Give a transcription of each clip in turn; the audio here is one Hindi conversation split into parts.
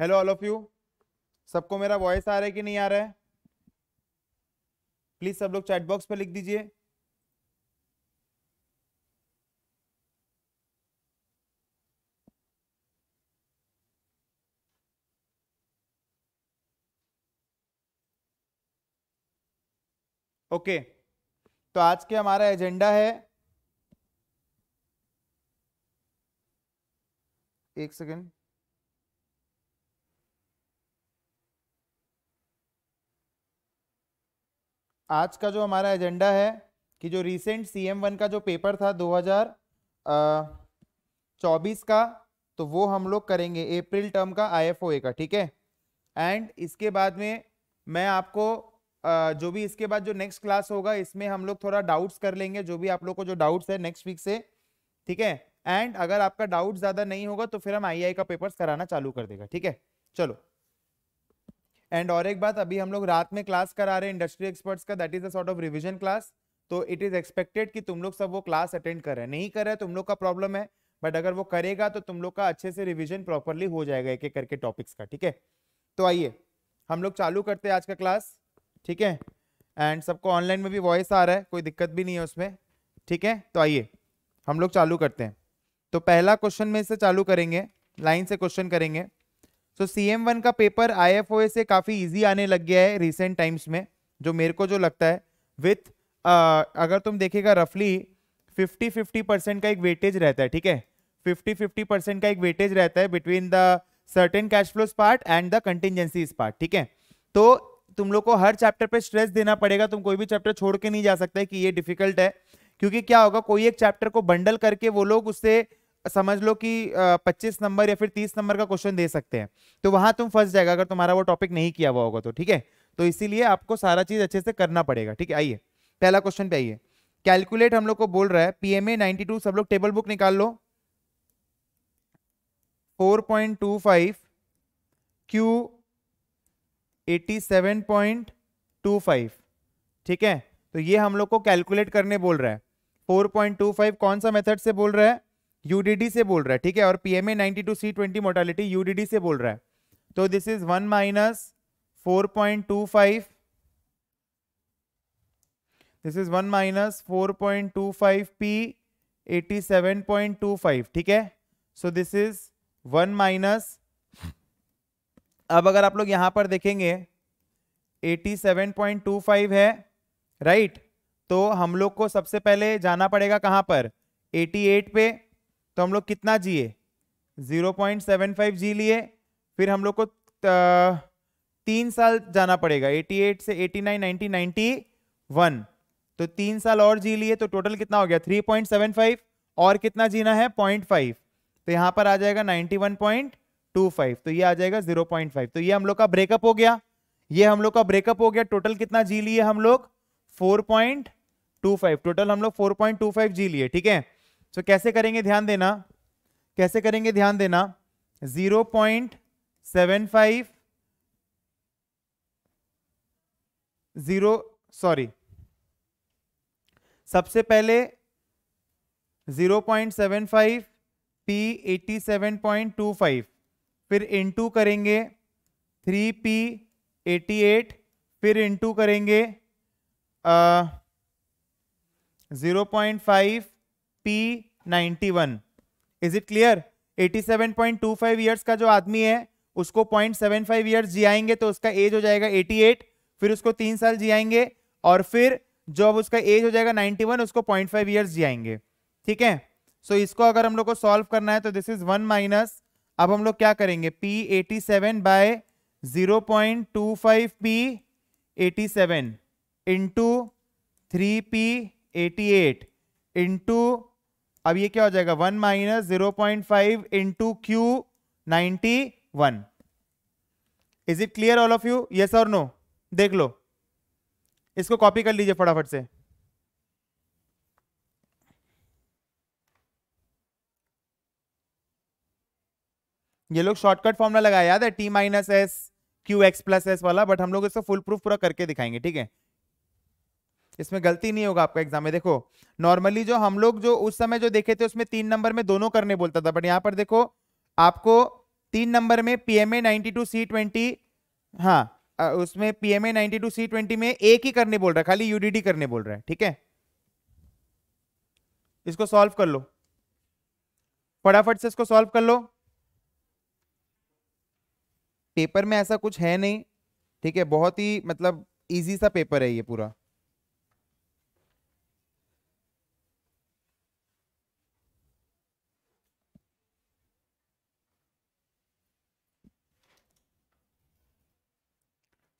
हेलो ऑल ऑफ यू सबको मेरा वॉइस आ रहा है कि नहीं आ रहा है प्लीज सब लोग चैट बॉक्स पे लिख दीजिए ओके okay. तो आज के हमारा एजेंडा है एक सेकेंड आज का जो हमारा एजेंडा है कि जो रिसेंट सी एम वन का जो पेपर था 2024 का तो वो हम लोग करेंगे अप्रैल टर्म का आई एफ का ठीक है एंड इसके बाद में मैं आपको आ, जो भी इसके बाद जो नेक्स्ट क्लास होगा इसमें हम लोग थोड़ा डाउट्स कर लेंगे जो भी आप लोग को जो डाउट्स है नेक्स्ट वीक से ठीक है एंड अगर आपका डाउट ज़्यादा नहीं होगा तो फिर हम आई का पेपर्स कराना चालू कर देगा ठीक है चलो एंड और एक बात अभी हम लोग रात में क्लास करा रहे हैं इंडस्ट्री एक्सपर्ट्स का that is a sort of revision class तो इट इज एक्सपेक्टेड कि तुम लोग सब वो क्लास अटेंड कर रहे हैं नहीं कर रहे तुम लोग का प्रॉब्लम है बट अगर वो करेगा तो तुम लोग का अच्छे से रिविजन प्रॉपरली हो जाएगा एक एक करके टॉपिक्स का ठीक है तो आइए हम लोग चालू करते हैं आज का क्लास ठीक है एंड सबको ऑनलाइन में भी वॉइस आ रहा है कोई दिक्कत भी नहीं है उसमें ठीक है तो आइए हम लोग चालू करते हैं तो पहला क्वेश्चन में से चालू करेंगे लाइन से क्वेश्चन करेंगे सो सी एम वन का paper I F O A से काफ़ी ईजी आने लग गया है रिसेंट टाइम्स में जो मेरे को जो लगता है विथ uh, अगर तुम देखेगा रफली फिफ्टी फिफ्टी परसेंट का एक वेटेज रहता है ठीक है फिफ्टी फिफ्टी परसेंट का एक वेटेज रहता है between the certain cash flows part and the contingencies part ठीक है तो तुम लोग को हर चैप्टर पे स्ट्रेस देना पड़ेगा तुम कोई भी चैप्टर छोड़ के नहीं जा सकते कि ये डिफिकल्ट है क्योंकि क्या होगा कोई एक चैप्टर को बंडल करके वो लोग उससे समझ लो कि पच्चीस नंबर या फिर तीस नंबर का क्वेश्चन दे सकते हैं तो वहां तुम फंस जाएगा अगर तुम्हारा वो टॉपिक नहीं किया हुआ होगा तो ठीक है तो इसीलिए आपको सारा चीज अच्छे से करना पड़ेगा ठीक है आइए पहला क्वेश्चन पे आइए कैलकुलेट हम लोग को बोल रहा है पीएमए 92 सब लोग टेबल बुक निकाल लो 4.25 क्यू 87.25 ठीक है तो ये हम लोग को कैलकुलेट करने बोल रहा है 4.25 कौन सा मेथड से बोल रहा है यूडीडी से बोल रहा है ठीक है और PMA 92 C twenty mortality UDD से बोल रहा है तो this is one minus four point two five this is one minus four point two five P eighty seven point two five ठीक है so this is one minus अब अगर आप लोग यहां पर देखेंगे eighty seven point two five है राइट right? तो हम लोग को सबसे पहले जाना पड़ेगा कहां पर एटी एट पे तो हम लोग कितना जिए 0.75 जी लिए फिर हम लोग को तीन साल जाना पड़ेगा 88 से 89 90 91 तो तीन साल और जी लिए तो टोटल कितना हो गया 3.75 और कितना जीना है 0.5 तो यहाँ पर आ जाएगा 91.25 तो ये आ जाएगा 0.5 तो ये हम लोग का ब्रेकअप हो गया ये हम लोग का ब्रेकअप हो गया टोटल कितना जी लिए हम लोग 4.25 टोटल हम लोग 4.25 जी लिए ठीक है सो कैसे करेंगे ध्यान देना कैसे करेंगे ध्यान देना zero point seven five zero sorry सबसे पहले zero point seven five P eighty seven point two five फिर इंटू करेंगे थ्री पी एटी एट फिर इंटू करेंगे zero point five P ninety one is it clear eighty seven point two five years का जो आदमी है उसको पॉइंट सेवन फाइव ईयर्स जियाएंगे तो उसका एज हो जाएगा एटी एट फिर उसको तीन साल जियाएंगे और फिर जो अब उसका एज हो जाएगा नाइन्टी वन उसको पॉइंट फाइव ईयर्स जियाएंगे ठीक है सो so, इसको अगर हम लोग को सॉल्व करना है तो दिस इज वन माइनस अब हम लोग क्या करेंगे P eighty seven by zero point two five P eighty seven into three P eighty eight into अब ये क्या हो जाएगा one minus zero point five into Q ninety one is it clear all of you yes और नो देख लो इसको कॉपी कर लीजिए फटाफट से ये लोग शॉर्टकट फॉर्मूला लगाया याद है T minus S Q X plus S वाला बट हम लोग इसको फुल प्रूफ पूरा करके दिखाएंगे ठीक है इसमें गलती नहीं होगा आपका एग्जाम में देखो नॉर्मली जो हम लोग जो उस समय जो देखे थे उसमें तीन नंबर में दोनों करने बोलता था बट यहाँ पर देखो आपको तीन नंबर में P M A ninety two C twenty हाँ उसमें P M A ninety two C twenty में एक ही करने बोल रहा है खाली यूडीडी करने बोल रहा है ठीक है इसको सॉल्व कर लो फटाफट से इसको सॉल्व कर लो पेपर में ऐसा कुछ है नहीं ठीक है बहुत ही मतलब इजी सा पेपर है ये पूरा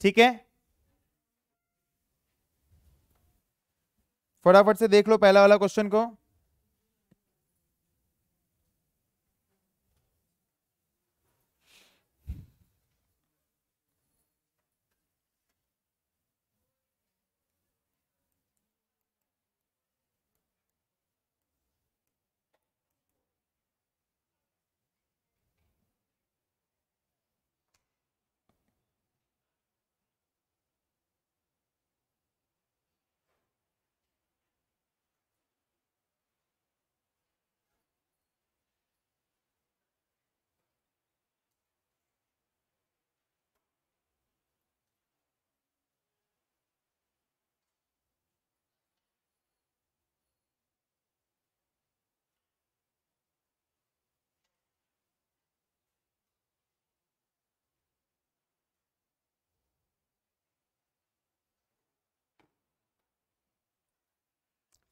ठीक है फटाफट से देख लो पहला वाला क्वेश्चन को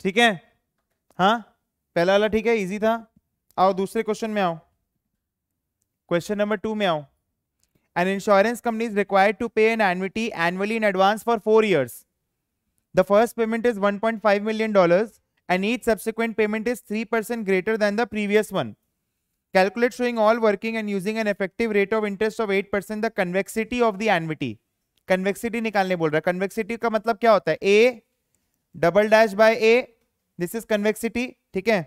ठीक है हाँ पहला वाला ठीक है इजी था आओ दूसरे क्वेश्चन में आओ क्वेश्चन नंबर टू में आओ an insurance company required to pay an annuity annually in advance for four years the first payment is 1.5 million dollars and each subsequent payment is three percent greater than the previous one calculate showing all working and using an effective rate of interest of eight percent the convexity of the annuity convexity निकालने बोल रहा है कन्वेक्सिटी का मतलब क्या होता है A double dash by A this is convexity ठीक है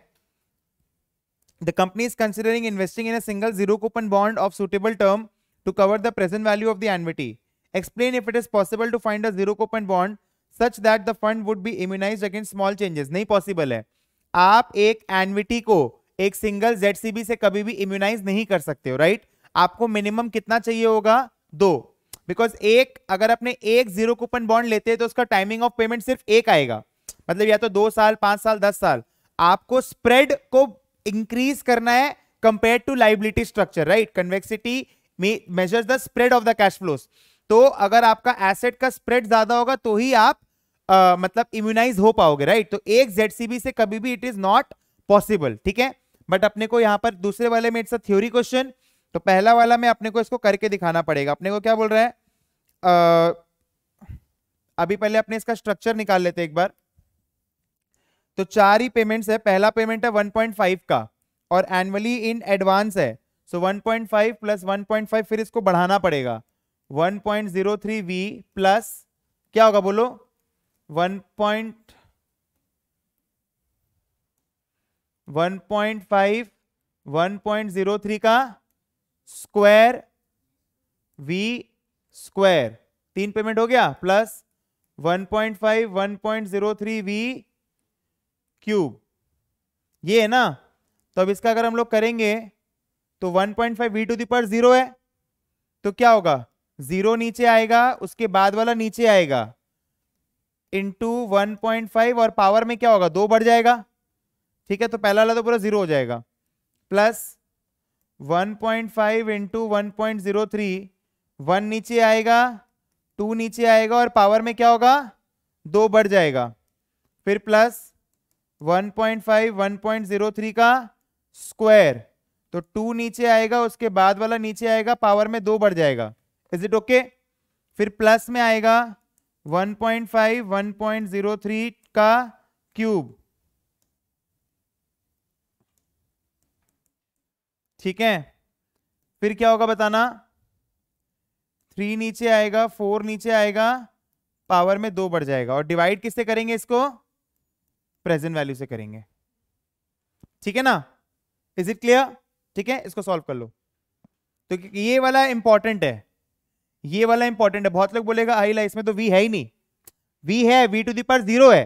the company is considering investing in single zero coupon bond of suitable term to cover the present value of the annuity explain if it is possible to find a zero coupon bond such that the fund would be immunise against small changes नहीं पॉसिबल है आप एक एनविटी को एक सिंगल जेड जेडसीबी से कभी भी इम्यूनाइज नहीं कर सकते हो राइट आपको मिनिमम कितना चाहिए होगा दो बिकॉज एक अगर अपने एक जीरो कूपन बॉन्ड लेते हैं तो उसका टाइमिंग ऑफ पेमेंट सिर्फ एक आएगा मतलब या तो दो साल पांच साल दस साल आपको स्प्रेड को इंक्रीज करना है compare to liability structure right convexity measure the spread of the cash flows तो अगर आपका एसेट का स्प्रेड ज्यादा होगा तो ही आप आ, मतलब इम्यूनाइज हो पाओगे राइट तो एक जेडसीबी से कभी भी इट इज नॉट पॉसिबल ठीक है बट अपने को यहां पर दूसरे वाले में इट्स अ थ्योरी क्वेश्चन तो पहला वाला में अपने को इसको करके दिखाना पड़ेगा अपने को क्या बोल रहा है आ, अभी पहले अपने इसका स्ट्रक्चर निकाल लेते एक बार तो चार ही पेमेंट्स है पहला पेमेंट है 1.5 का और एनुअली इन एडवांस है सो so 1.5 प्लस 1.5 फिर इसको बढ़ाना पड़ेगा थ्री वी प्लस क्या होगा बोलो 1. 1.5 1.03 का स्क्वायर वी स्क्वायर तीन पेमेंट हो गया प्लस 1.5 थ्री वी क्यूब ये है ना तो अब इसका अगर हम लोग करेंगे तो 1.5 point five v to the zero है तो क्या होगा जीरो नीचे आएगा उसके बाद वाला नीचे आएगा इंटू वन और पावर में क्या होगा दो बढ़ जाएगा ठीक है तो पहला वाला तो पूरा जीरो हो जाएगा plus 1.5 point five into one point zero three one नीचे आएगा टू नीचे आएगा और पावर में क्या होगा दो बढ़ जाएगा फिर प्लस 1.5 1.03 का स्क्वायर तो टू नीचे आएगा उसके बाद वाला नीचे आएगा पावर में दो बढ़ जाएगा इज इट ओके फिर प्लस में आएगा 1.5 1.03 का क्यूब ठीक है फिर क्या होगा बताना थ्री नीचे आएगा फोर नीचे आएगा पावर में दो बढ़ जाएगा और डिवाइड किससे करेंगे इसको प्रेजेंट वैल्यू से करेंगे ठीक है ना इज इट क्लियर ठीक है इसको सॉल्व कर लो तो ये वाला इंपॉर्टेंट है ये वाला इंपॉर्टेंट है बहुत लोग बोलेगा आई आईला में तो वी है ही नहीं वी है वी टू दी पर जीरो है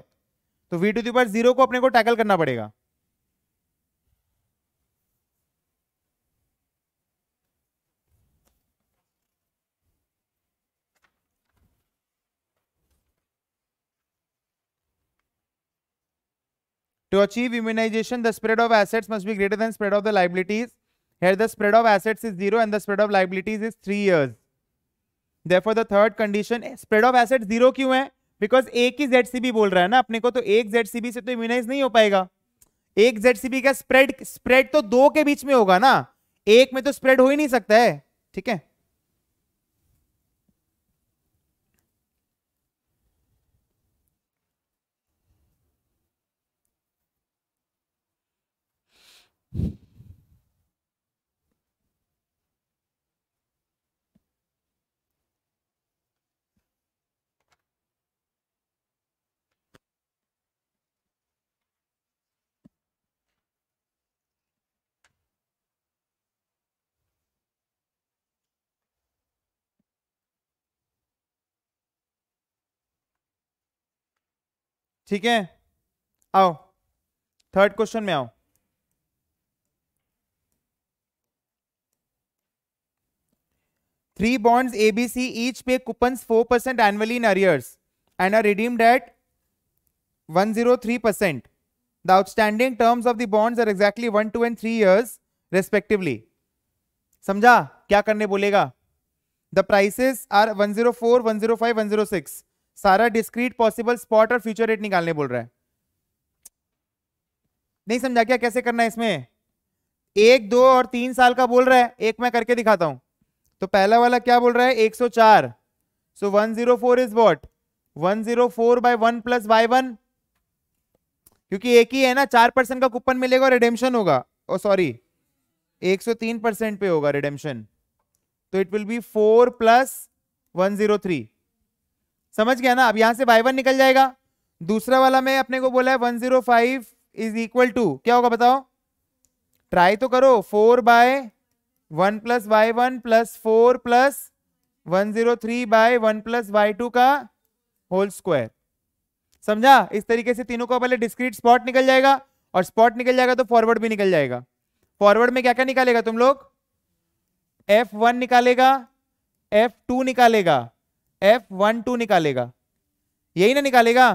तो वी टू दी पर जीरो को अपने को टैकल करना पड़ेगा To achieve immunization, the spread of assets must be greater than spread of the liabilities. Here, the spread of assets is zero and the spread of liabilities is three years. Therefore, the third condition, spread of assets zero क्यों है? Because एक ही ZCB बोल रहा है ना अपने को तो एक ZCB से तो immunize नहीं हो पाएगा. एक ZCB का spread spread तो दो के बीच में होगा ना. एक में तो spread हो ही नहीं सकता है. ठीक है? ठीक है आओ थर्ड क्वेश्चन में आओ three bonds A B C each pay coupon four percent annually in arrears and are redeemed at one zero three percent the outstanding terms of the bonds are exactly one two and three years respectively समझा क्या करने बोलेगा the prices are one zero four one zero five one zero six सारा डिस्क्रीट पॉसिबल स्पॉट और फ्यूचर रेट निकालने बोल रहा है नहीं समझा क्या कैसे करना है इसमें एक दो और तीन साल का बोल रहा है एक मैं करके दिखाता हूं तो पहला वाला क्या बोल रहा है 104 so so 104 is what 104 by one plus y one क्योंकि एक ही है ना चार परसेंट का कूपन मिलेगा और रिडेम्शन होगा ओ सॉरी 103 परसेंट पे होगा रिडेम्शन तो इट विल बी 4 प्लस 103 समझ गया ना अब यहां से बाई वन निकल जाएगा दूसरा वाला मैं अपने को बोला है 105 इज इक्वल टू क्या होगा बताओ ट्राई तो करो 4 by one plus y one plus four plus one zero three by one plus y two का होल स्क्वायर समझा इस तरीके से तीनों का पहले डिस्क्रीट स्पॉट निकल जाएगा और स्पॉट निकल जाएगा तो फॉरवर्ड भी निकल जाएगा फॉरवर्ड में क्या क्या निकालेगा तुम लोग एफ वन निकालेगा एफ टू निकालेगा एफ वन टू निकालेगा यही ना निकालेगा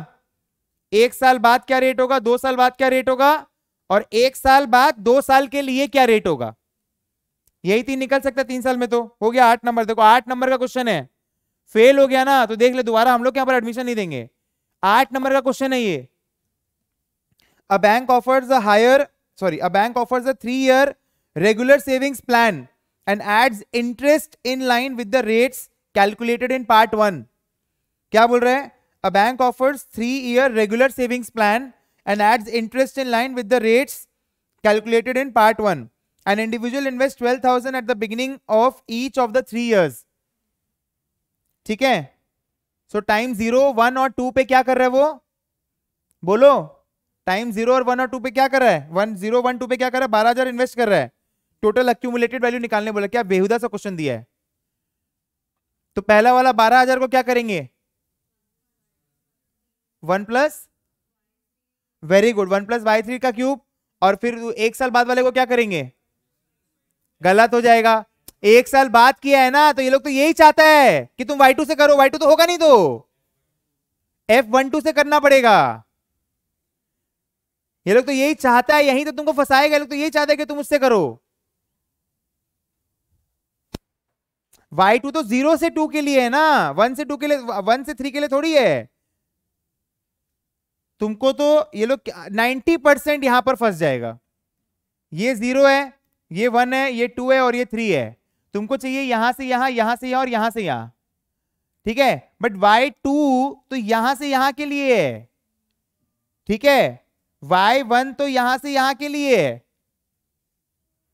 एक साल बाद क्या रेट होगा दो साल बाद क्या रेट होगा और एक साल बाद दो साल के लिए क्या रेट होगा यही तीन निकल सकता है तीन साल में तो हो गया आठ नंबर देखो आठ नंबर का क्वेश्चन है फेल हो गया ना तो देख ले दोबारा हम लोग यहाँ पर एडमिशन नहीं देंगे आठ नंबर का क्वेश्चन है ये a bank offers a higher sorry a bank offers a three year regular savings plan and adds interest in line with the rates calculated in part one क्या बोल रहे हैं a bank offers three year regular savings plan and adds interest in line with the rates calculated in part one an individual invests 12000 at the beginning of each of the three years ठीक है सो टाइम जीरो वन और टू पे क्या कर रहा है वो बोलो टाइम जीरो और वन और टू पे क्या कर रहा है वन जीरो वन टू पे क्या कर रहा है बारह हजार इन्वेस्ट कर रहा है टोटल अक्यूमुलेटेड वैल्यू निकालने बोला क्या बेहुदा सा क्वेश्चन दिया है तो पहला वाला बारह हजार को क्या करेंगे one plus very good one plus by three का क्यूब और फिर एक साल बाद वाले को क्या करेंगे गलत हो जाएगा एक साल बात किया है ना तो ये लोग तो यही चाहता है कि तुम वाई टू से करो वाई टू तो होगा नहीं तो एफ वन टू से करना पड़ेगा ये लोग तो यही चाहता है यही तो तुमको फंसाएगा लोग तो यही चाहता है कि तुम उससे करो वाई टू तो जीरो से टू के लिए है ना वन से टू के लिए वन से थ्री के लिए थोड़ी है तुमको तो ये लोग नाइन्टी परसेंट यहां पर फंस जाएगा ये जीरो है ये वन है ये टू है और ये थ्री है तुमको चाहिए यहां से यहां यहां से यहां और यहां से यहां ठीक है बट वाई टू तो यहां से यहां के लिए है ठीक है वाई वन तो यहां से यहां के लिए है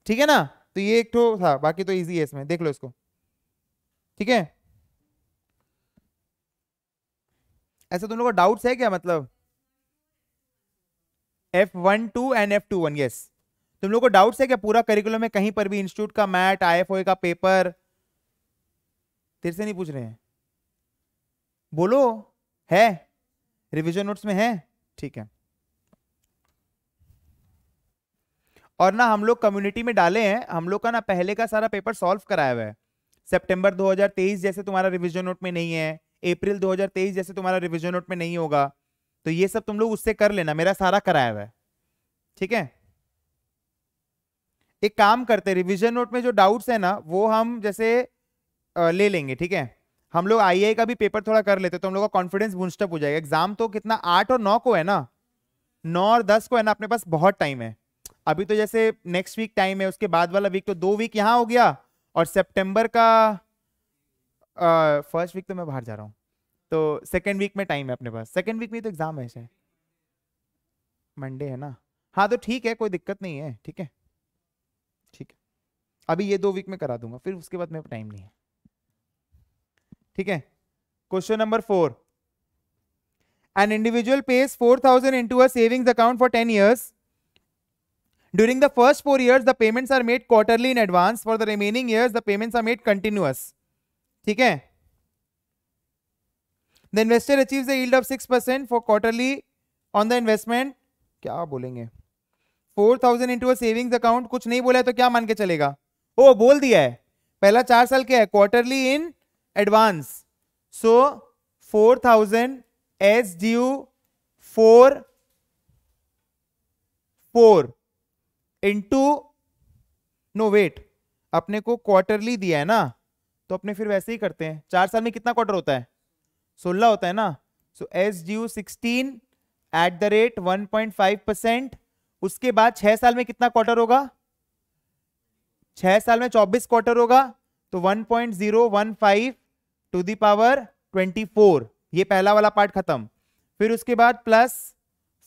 ठीक है ना तो ये एक तो था बाकी तो इजी है इसमें देख लो इसको ठीक है ऐसा तुम लोग को डाउट्स है क्या मतलब f one two and f two one yes तुम लोग को डाउट्स है क्या पूरा करिकुलम में कहीं पर भी इंस्टीट्यूट का मैट आई का पेपर तेरे से नहीं पूछ रहे हैं बोलो है रिविजन नोट्स में है ठीक है और ना हम लोग कम्युनिटी में डाले हैं हम लोग का ना पहले का सारा पेपर सॉल्व कराया हुआ है सितंबर 2023 जैसे तुम्हारा रिवीजन नोट में नहीं है अप्रैल 2023 जैसे तुम्हारा रिवीजन नोट में नहीं होगा तो ये सब तुम लोग उससे कर लेना मेरा सारा कराया हुआ है ठीक है एक काम करते हैं रिविजन नोट में जो डाउट्स है ना वो हम जैसे ले लेंगे ठीक है हम लोग आई का भी पेपर थोड़ा कर लेते तो हम लोग का कॉन्फिडेंस बूस्टअप हो जाएगा एग्जाम तो कितना आठ और नौ को है ना नौ और दस को है ना अपने पास बहुत टाइम है अभी तो जैसे नेक्स्ट वीक टाइम है उसके बाद वाला वीक तो दो वीक यहाँ हो गया और सितंबर का फर्स्ट वीक तो मैं बाहर जा रहा हूँ तो सेकेंड वीक में टाइम है अपने पास सेकेंड वीक में तो एग्जाम है मंडे है ना हाँ तो ठीक है कोई दिक्कत नहीं है ठीक है ठीक है अभी ये दो वीक में करा दूंगा फिर उसके बाद मेरे टाइम नहीं है ठीक है question number four an individual pays four thousand into savings account for ten years during the first four years the payments are made quarterly in advance for the remaining years the payments are made continuous ठीक है the investor achieve the yield of six percent for quarterly on the investment क्या बोलेंगे four thousand into a savings account कुछ नहीं बोला है तो क्या मान के चलेगा ओ बोल दिया है पहला चार साल क्या है quarterly in advance so four thousand s u four four into no wait अपने को क्वार्टरली दिया है ना तो अपने फिर वैसे ही करते हैं चार साल में कितना क्वार्टर होता है सोलह होता है ना so s u sixteen at the rate one point five percent उसके बाद छह साल में कितना क्वार्टर होगा छह साल में चौबीस क्वार्टर होगा तो 1.015 टू दावर 24 ये पहला वाला पार्ट खत्म फिर उसके बाद प्लस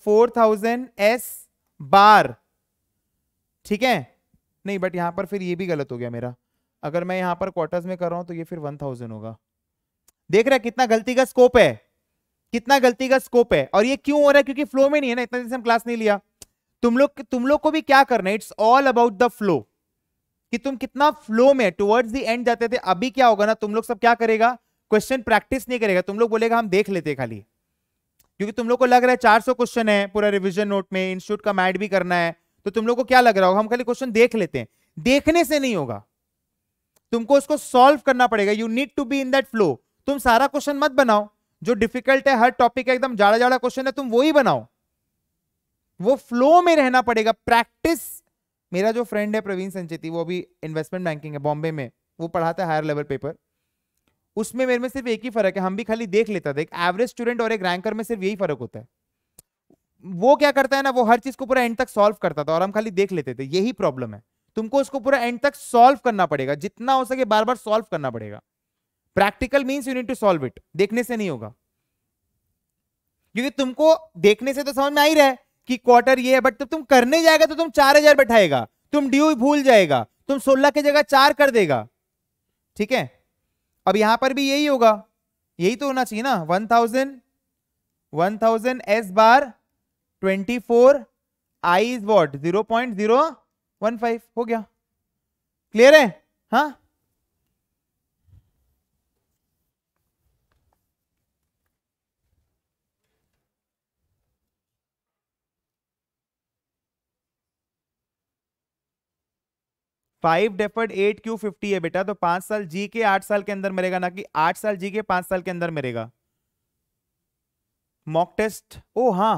4000 एस बार ठीक है नहीं बट यहां पर फिर ये भी गलत हो गया मेरा अगर मैं यहां पर क्वार्टर्स में कर रहा हूं तो ये फिर 1000 होगा देख रहे कितना गलती का स्कोप है कितना गलती का स्कोप है और ये क्यों हो रहा है क्योंकि फ्लो में नहीं है ना इतना दिन से हम क्लास नहीं लिया तुम लोग तुम लोग को भी क्या करना है it's all about the flow कि तुम कितना फ्लो में टुवर्ड्स दी एंड जाते थे अभी क्या होगा ना तुम लोग सब क्या करेगा क्वेश्चन प्रैक्टिस नहीं करेगा तुम लोग बोलेगा हम देख लेते खाली क्योंकि तुम लोग को लग रहा है 400 क्वेश्चन है पूरा रिवीजन नोट में इंस्टीट्यूट का मैट भी करना है तो तुम लोग को क्या लग रहा होगा हम खाली क्वेश्चन देख लेते हैं देखने से नहीं होगा तुमको उसको सॉल्व करना पड़ेगा you need to be in that flow तुम सारा क्वेश्चन मत बनाओ जो डिफिकल्ट है हर टॉपिक का एकदम जाड़ा जाड़ा क्वेश्चन है तुम वही बनाओ वो फ्लो में रहना पड़ेगा प्रैक्टिस मेरा जो फ्रेंड है प्रवीण संचेती वो अभी इन्वेस्टमेंट बैंकिंग है बॉम्बे में वो पढ़ाता है हायर लेवल पेपर उसमें मेरे में सिर्फ एक ही फर्क है हम भी खाली देख लेता था एवरेज स्टूडेंट और एक रैंकर में सिर्फ यही फर्क होता है वो क्या करता है ना वो हर चीज को पूरा एंड तक सॉल्व करता था और हम खाली देख लेते थे यही प्रॉब्लम है तुमको उसको पूरा एंड तक सॉल्व करना पड़ेगा जितना हो सके बार बार सॉल्व करना पड़ेगा practical means you need to solve it देखने से नहीं होगा क्योंकि तुमको देखने से तो समझ में आ ही रहा है कि क्वार्टर ये है बट जब तुम करने जाएगा तो तुम चार हजार बैठाएगा तुम ड्यू भूल जाएगा तुम सोलह की जगह चार कर देगा ठीक है अब यहां पर भी यही होगा यही तो होना चाहिए ना one thousand one thousand s bar twenty four i is what zero point zero one five हो गया क्लियर है हाँ five deferred at q fifty है बेटा तो पांच साल जी के आठ साल के अंदर मरेगा ना कि आठ साल जी के पांच साल के अंदर मरेगा मॉक टेस्ट ओ हाँ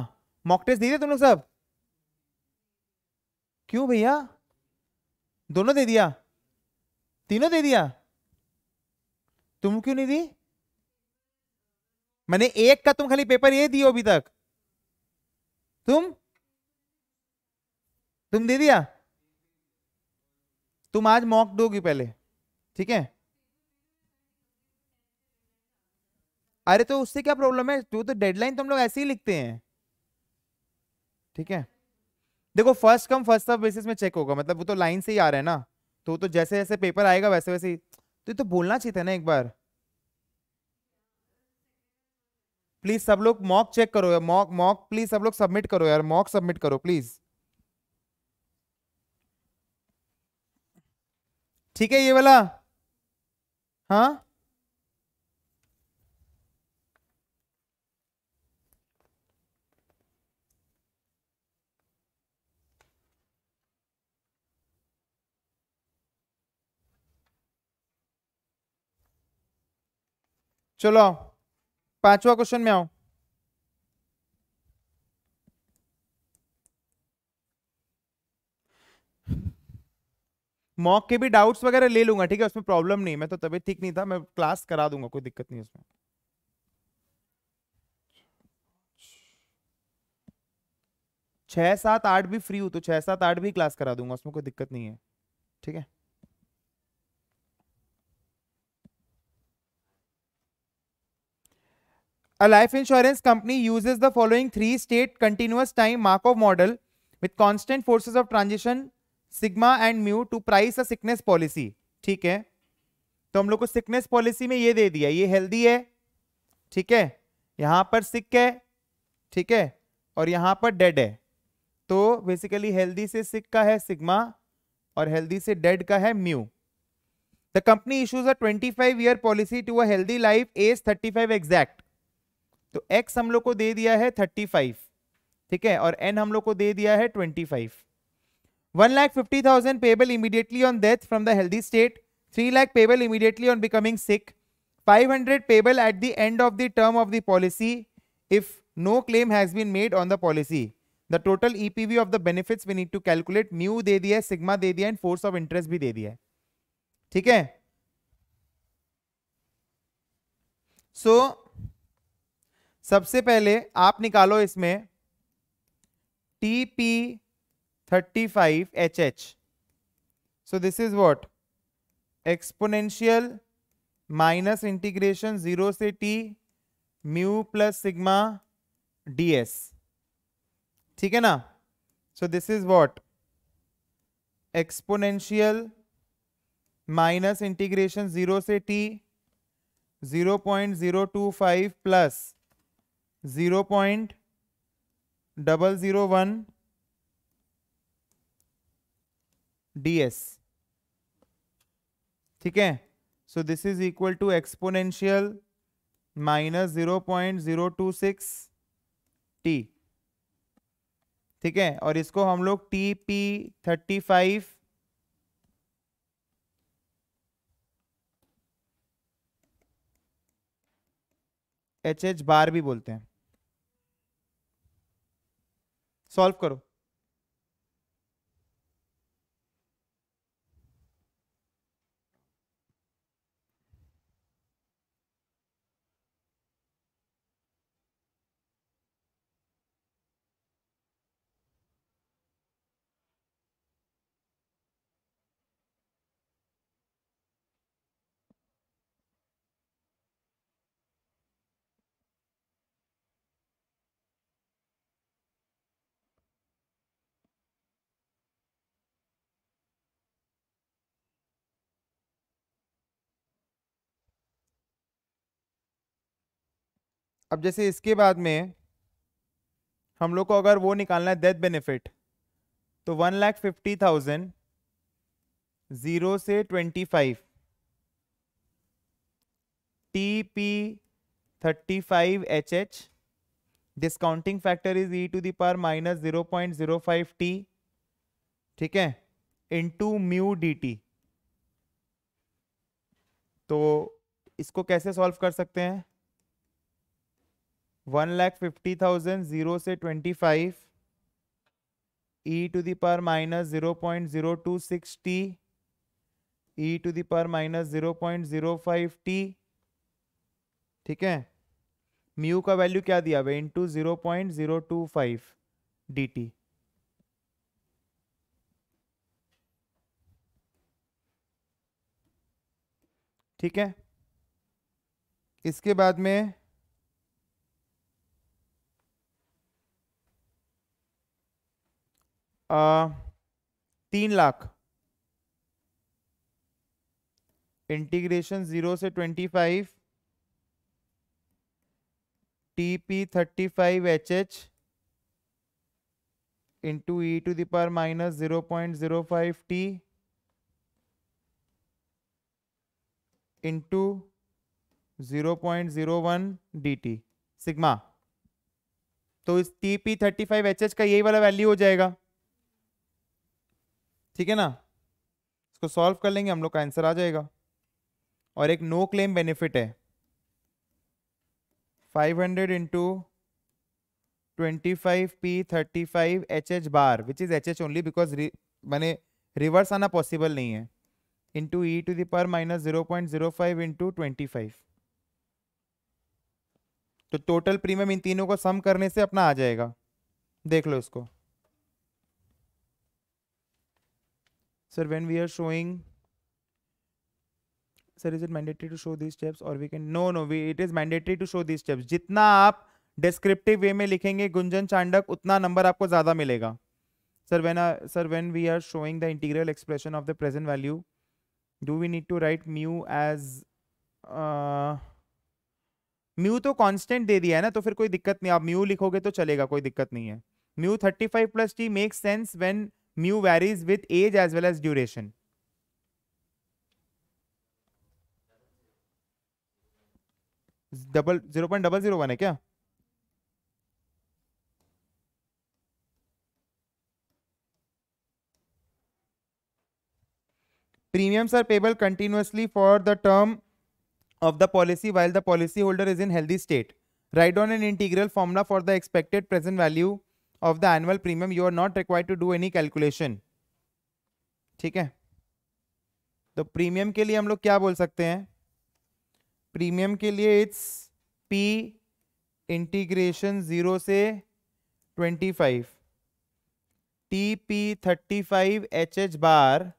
मॉक टेस्ट थे तुम लोग सब क्यों भैया दोनों दे दिया तीनों दे दिया तुम क्यों नहीं दी मैंने एक का तुम खाली पेपर ये दियो अभी तक तुम तुम दे दिया तुम आज मॉक दोगी पहले ठीक है अरे तो उससे क्या प्रॉब्लम है जो तो डेडलाइन तुम लोग ऐसे ही लिखते हैं ठीक है देखो first come first serve basis में चेक होगा मतलब वो तो लाइन से ही आ रहा है ना तो तो जैसे जैसे पेपर आएगा वैसे वैसे ही तो ये तो बोलना चाहिए था ना एक बार प्लीज सब लोग मॉक चेक करो यार मॉक मॉक प्लीज सब लोग सबमिट करो यार मॉक सबमिट करो प्लीज़ ठीक है ये वाला हाँ चलो पांचवा क्वेश्चन में आओ मॉक के भी डाउट्स वगैरह ले लूंगा ठीक है उसमें प्रॉब्लम नहीं मैं तो तबीयत ठीक नहीं था मैं क्लास करा दूंगा कोई दिक्कत नहीं उसमें छः सात आठ भी फ्री हूँ तो छः सात आठ भी क्लास करा दूंगा उसमें कोई दिक्कत नहीं है ठीक है A life insurance company uses the following three state continuous time Markov model with constant forces of transition sigma and mu to price a sickness policy ठीक है तो हम लोग को सिकनेस पॉलिसी में ये दे दिया ये हेल्दी है ठीक है यहां पर सिक है ठीक है और यहां पर डेड है तो बेसिकली हेल्दी से सिक का है सिग्मा और हेल्दी से डेड का है mu the company issues a 25 year policy to a healthy life age 35 exact तो एक्स हम लोग को दे दिया है 35 ठीक है और एन हम लोग को दे दिया है 25 one lakh fifty thousand payable immediately on death from the healthy state three lakh payable immediately on becoming sick five hundred payable at the end of the term of the policy if has been made on the policy the total e P V of the benefits we need to calculate Mu दे दिया है सिग्मा दे दिया एंड फोर्स ऑफ इंटरेस्ट भी दे दिया है ठीक है सो so, सबसे पहले आप निकालो इसमें t p 35 HH. So this is what? Exponential minus integration 0 t mu plus sigma ds. ठीक So this is what? Exponential minus integration 0 t 0.025 plus 0.001 ds ठीक है so this is equal to exponential minus zero point zero two six t ठीक है और इसको हम लोग t p thirty five h h bar भी बोलते हैं सॉल्व करो अब जैसे इसके बाद में हम लोग को अगर वो निकालना है डेथ बेनिफिट तो one lakh fifty thousand zero से twenty five t p thirty five h h discounting factor is e to the minus zero point zero five t ठीक है इनटू म्यू डी टी तो इसको कैसे सॉल्व कर सकते हैं one lakh fifty thousand zero से twenty five e to the power minus zero point zero two six t e to the power minus zero point zero five t ठीक है म्यू का वैल्यू क्या दिया हुआ into zero point zero two five d t ठीक है इसके बाद में तीन लाख इंटीग्रेशन जीरो से twenty five t p thirty five h h into e to the power minus zero point zero five t into zero point zero one d t sigma तो इस t p thirty five h h का यही वाला वैल्यू हो जाएगा ठीक है ना इसको सॉल्व कर लेंगे हम लोग का आंसर आ जाएगा और एक नो क्लेम बेनिफिट है 500 hundred into twenty five p thirty five h h bar which is h h only because मैंने रिवर्स आना पॉसिबल नहीं है into e to the minus zero point zero five into twenty five तो टोटल प्रीमियम इन तीनों को सम करने से अपना आ जाएगा देख लो इसको sir when we are showing sir is it mandatory to show the steps और we can no no we it is mandatory to show the steps जितना आप डिस्क्रिप्टिव वे में लिखेंगे गुंजन चांडक उतना नंबर आपको ज़्यादा मिलेगा sir when sir when we are showing the integral expression of the present value do we need to write mu as mu तो कांस्टेंट दे दिया है ना तो फिर कोई दिक्कत नहीं आप म्यू लिखोगे तो चलेगा कोई दिक्कत नहीं है mu thirty five plus t make sense when mu varies with age as well as duration. Double zero point double zero one. Zero point premiums are payable continuously for the term of the policy while the policyholder is in healthy state. Write down an integral formula for the expected present value of the annual premium you are not required to do any calculation ठीक है तो प्रीमियम के लिए हम लोग क्या बोल सकते हैं प्रीमियम के लिए इट्स पी इंटीग्रेशन जीरो से twenty five t p thirty five h h bar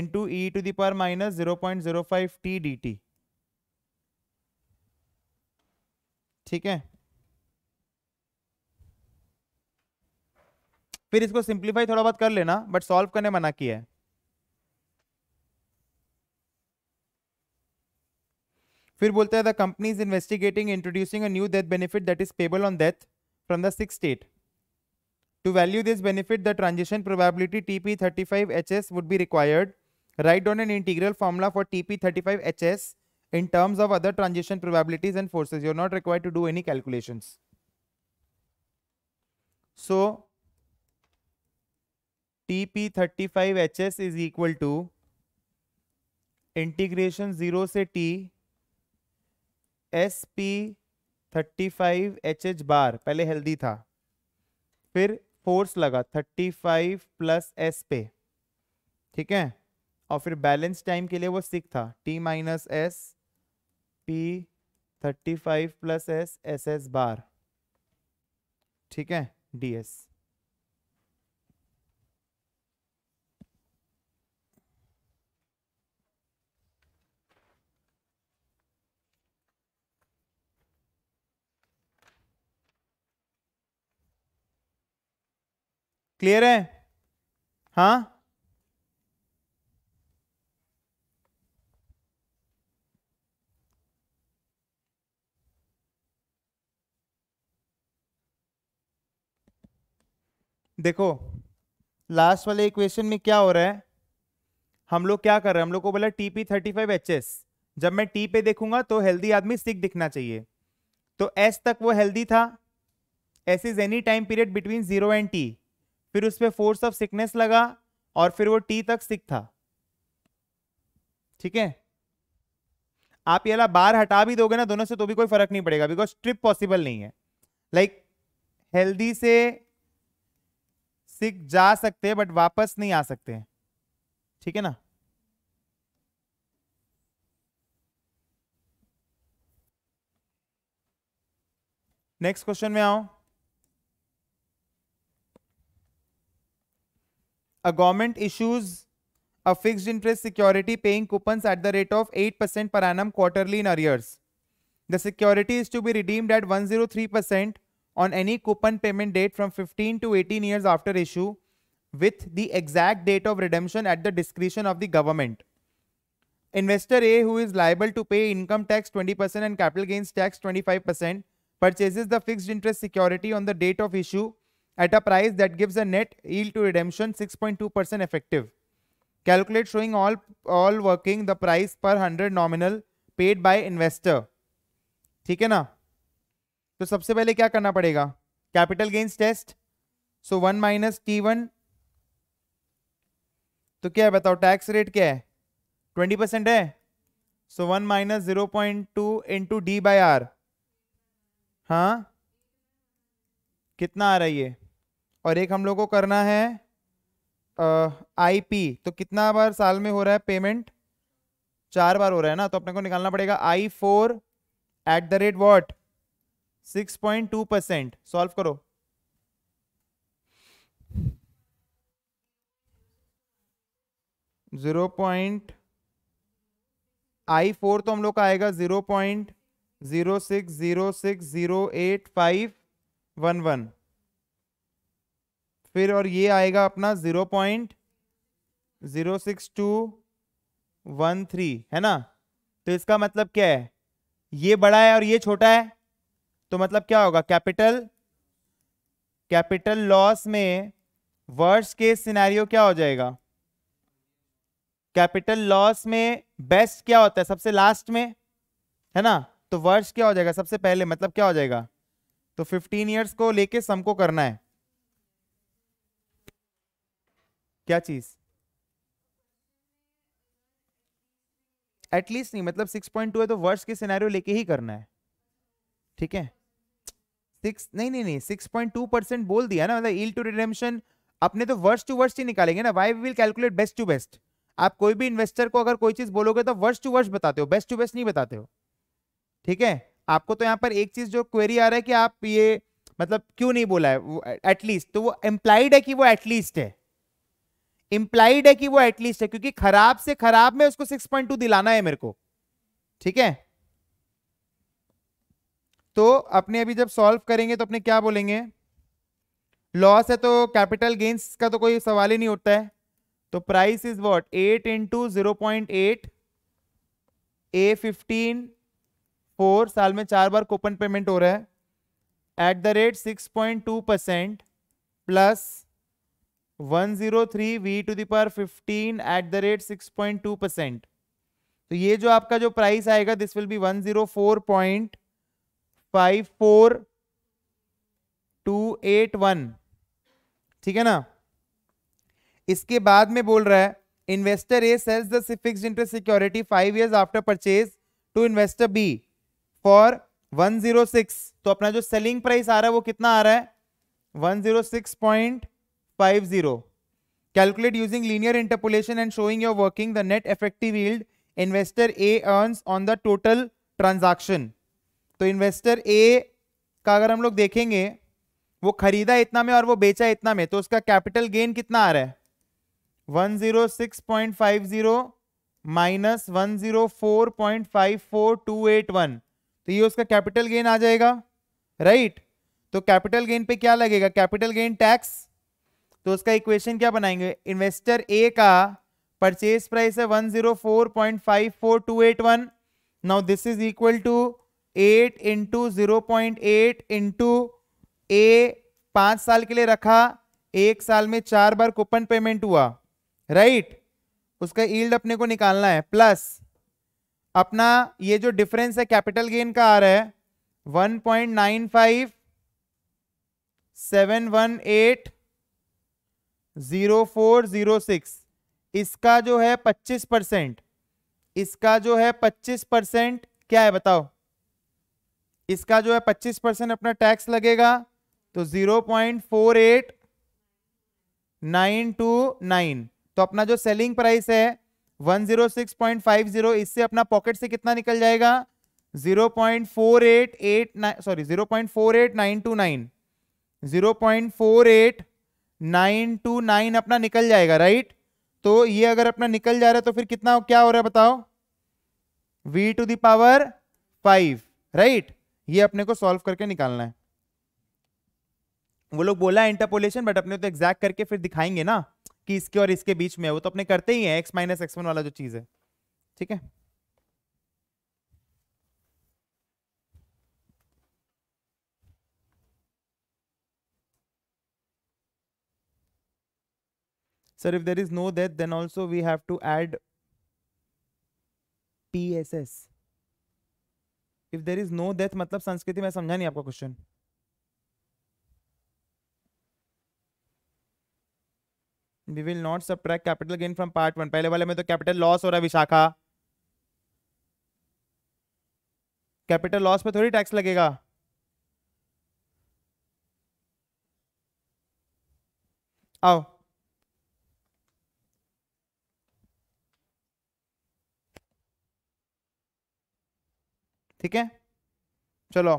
into e to the power minus zero point zero five t d t ठीक है फिर इसको सिंप्लीफाई थोड़ा बहुत कर लेना बट सॉल्व करने मना किया है फिर बोलते हैं the company is investigating introducing a new death benefit that is payable on death from the sick state to value this benefit the transition probability t p thirty five h s would be required write down write down an integral formula for TP35HS in terms of other transition probabilities and forces. You're not required to do any calculation so p thirty five h s is equal to integration zero से t s p thirty five h h bar पहले हेल्दी था फिर फोर्स लगा थर्टी फाइव प्लस एस पे ठीक है और फिर बैलेंस टाइम के लिए वो सिक था t minus s p thirty five plus s s s bar ठीक है डी एस क्लियर है हाँ देखो लास्ट वाले इक्वेशन में क्या हो रहा है हम लोग क्या कर रहे हैं हम लोग को बोला t p thirty five h s जब मैं टी पे देखूंगा तो हेल्दी आदमी सिक दिखना चाहिए तो एस तक वो हेल्दी था s is any time period between zero and t फिर उस पर फोर्स ऑफ सिकनेस लगा और फिर वो टी तक सिक था ठीक है आप ये बार हटा भी दोगे ना दोनों से तो भी कोई फर्क नहीं पड़ेगा बिकॉज ट्रिप पॉसिबल नहीं है लाइक like, हेल्दी से सिक जा सकते हैं बट वापस नहीं आ सकते हैं ठीक है ना नेक्स्ट क्वेश्चन में आओ a government issues a fixed interest security paying coupons at the rate of 8% per annum quarterly in arrears. The security is to be redeemed at 103% on any coupon payment date from 15 to 18 years after issue with the exact date of redemption at the discretion of the government. Investor A who is liable to pay income tax 20% and capital gains tax 25% purchases the fixed interest security on the date of issue at a price that gives a net yield to redemption 6.2% effective. Calculate showing all, all working the price per 100 nominal paid by investor. ठीक है ना तो सबसे पहले क्या करना पड़ेगा capital gains test so one minus t one तो क्या है बताओ टैक्स रेट क्या है ट्वेंटी परसेंट है so one minus zero point two into d by r हाँ कितना आ रहा है ये और एक हम लोग को करना है आईपी तो कितना बार साल में हो रहा है पेमेंट चार बार हो रहा है ना तो अपने को निकालना पड़ेगा i four at the rate what six point two percent solve करो जीरो पॉइंट आई फोर तो हम लोग का आएगा zero point zero six zero six zero eight five one one फिर और ये आएगा अपना zero point zero six two one three है ना तो इसका मतलब क्या है ये बड़ा है और ये छोटा है तो मतलब क्या होगा कैपिटल कैपिटल लॉस में वर्ष के सिनेरियो क्या हो जाएगा कैपिटल लॉस में बेस्ट क्या होता है सबसे लास्ट में है ना तो वर्ष क्या हो जाएगा सबसे पहले मतलब क्या हो जाएगा तो 15 इयर्स को लेके सम को करना है क्या चीज एटलीस्ट नहीं मतलब 6.2 है तो वर्ष के सिनेरियो लेके ही करना है ठीक है सिक्स नहीं नहीं नहीं 6.2 परसेंट बोल दिया ना मतलब टू रिडेम्पशन अपने तो वर्ष टू वर्ष ही निकालेंगे ना y will calculate best to best आप कोई भी इन्वेस्टर को अगर कोई चीज बोलोगे तो वर्ष टू वर्ष बताते हो बेस्ट टू बेस्ट नहीं बताते हो ठीक है आपको तो यहाँ पर एक चीज जो क्वेरी आ रहा है कि आप ये मतलब क्यों नहीं बोला है एटलीस्ट तो वो एम्प्लाइड है कि वो एटलीस्ट है इंप्लाइड है कि वो एटलीस्ट है क्योंकि खराब से खराब में उसको 6.2 दिलाना है मेरे को ठीक है तो अपने अभी जब सॉल्व करेंगे तो अपने क्या बोलेंगे लॉस है तो कैपिटल गेन्स का तो कोई सवाल ही नहीं उठता है तो price is what eight into zero point eight a fifteen four साल में चार बार कूपन पेमेंट हो रहा है at the rate six point two percent plus one zero three v to the power fifteen at the rate six point two percent तो ये जो आपका जो प्राइस आएगा this will be one zero four point five four two eight one ठीक है ना इसके बाद में बोल रहा है investor A sells the fixed interest security five years after purchase to investor B for one zero six तो अपना जो सेलिंग प्राइस आ रहा है वो कितना आ रहा है one zero six point five zero calculate using linear interpolation and showing your working the net effective yield investor A earns on the total transaction तो इन्वेस्टर ए का अगर हम लोग देखेंगे वो खरीदा इतना में और वो बेचा इतना में तो उसका कैपिटल गेन कितना आ रहा है one zero six point five zero minus one zero four point five four two eight one तो ये उसका कैपिटल गेन आ जाएगा राइट right? तो कैपिटल गेन पे क्या लगेगा कैपिटल गेन टैक्स तो उसका इक्वेशन क्या बनाएंगे इन्वेस्टर ए का परचेज प्राइस है one zero four point five four two eight one now this is equal to eight into zero point eight into a पांच साल के लिए रखा एक साल में चार बार कूपन पेमेंट हुआ राइट right? उसका ईल्ड अपने को निकालना है प्लस अपना ये जो डिफरेंस है कैपिटल गेन का आ रहा है one point nine five seven one eight zero four zero six इसका जो है पच्चीस परसेंट इसका जो है पच्चीस परसेंट क्या है बताओ इसका जो है पच्चीस परसेंट अपना टैक्स लगेगा तो zero point four eight nine two nine तो अपना जो सेलिंग प्राइस है one zero six point five zero इससे अपना पॉकेट से कितना निकल जाएगा zero point four eight eight nine sorry zero point four eight nine two nine zero point four eight nine two nine अपना निकल जाएगा राइट तो ये अगर अपना निकल जा रहा है तो फिर कितना क्या हो रहा है बताओ v to the power five right ये अपने को सॉल्व करके निकालना है वो लोग बोला इंटरपोलेशन बट अपने तो एग्जैक्ट करके फिर दिखाएंगे ना कि इसके और इसके बीच में है वो तो अपने करते ही है एक्स माइनस एक्स वन वाला जो चीज़ है ठीक है Sir, if there is no death, then also we have to S PSS. If there is no death मतलब संस्कृति में समझा नहीं आपका question we will not subtract capital gain from part one पहले वाले में तो कैपिटल लॉस हो रहा है विशाखा कैपिटल लॉस पे थोड़ी टैक्स लगेगा आओ ठीक है चलो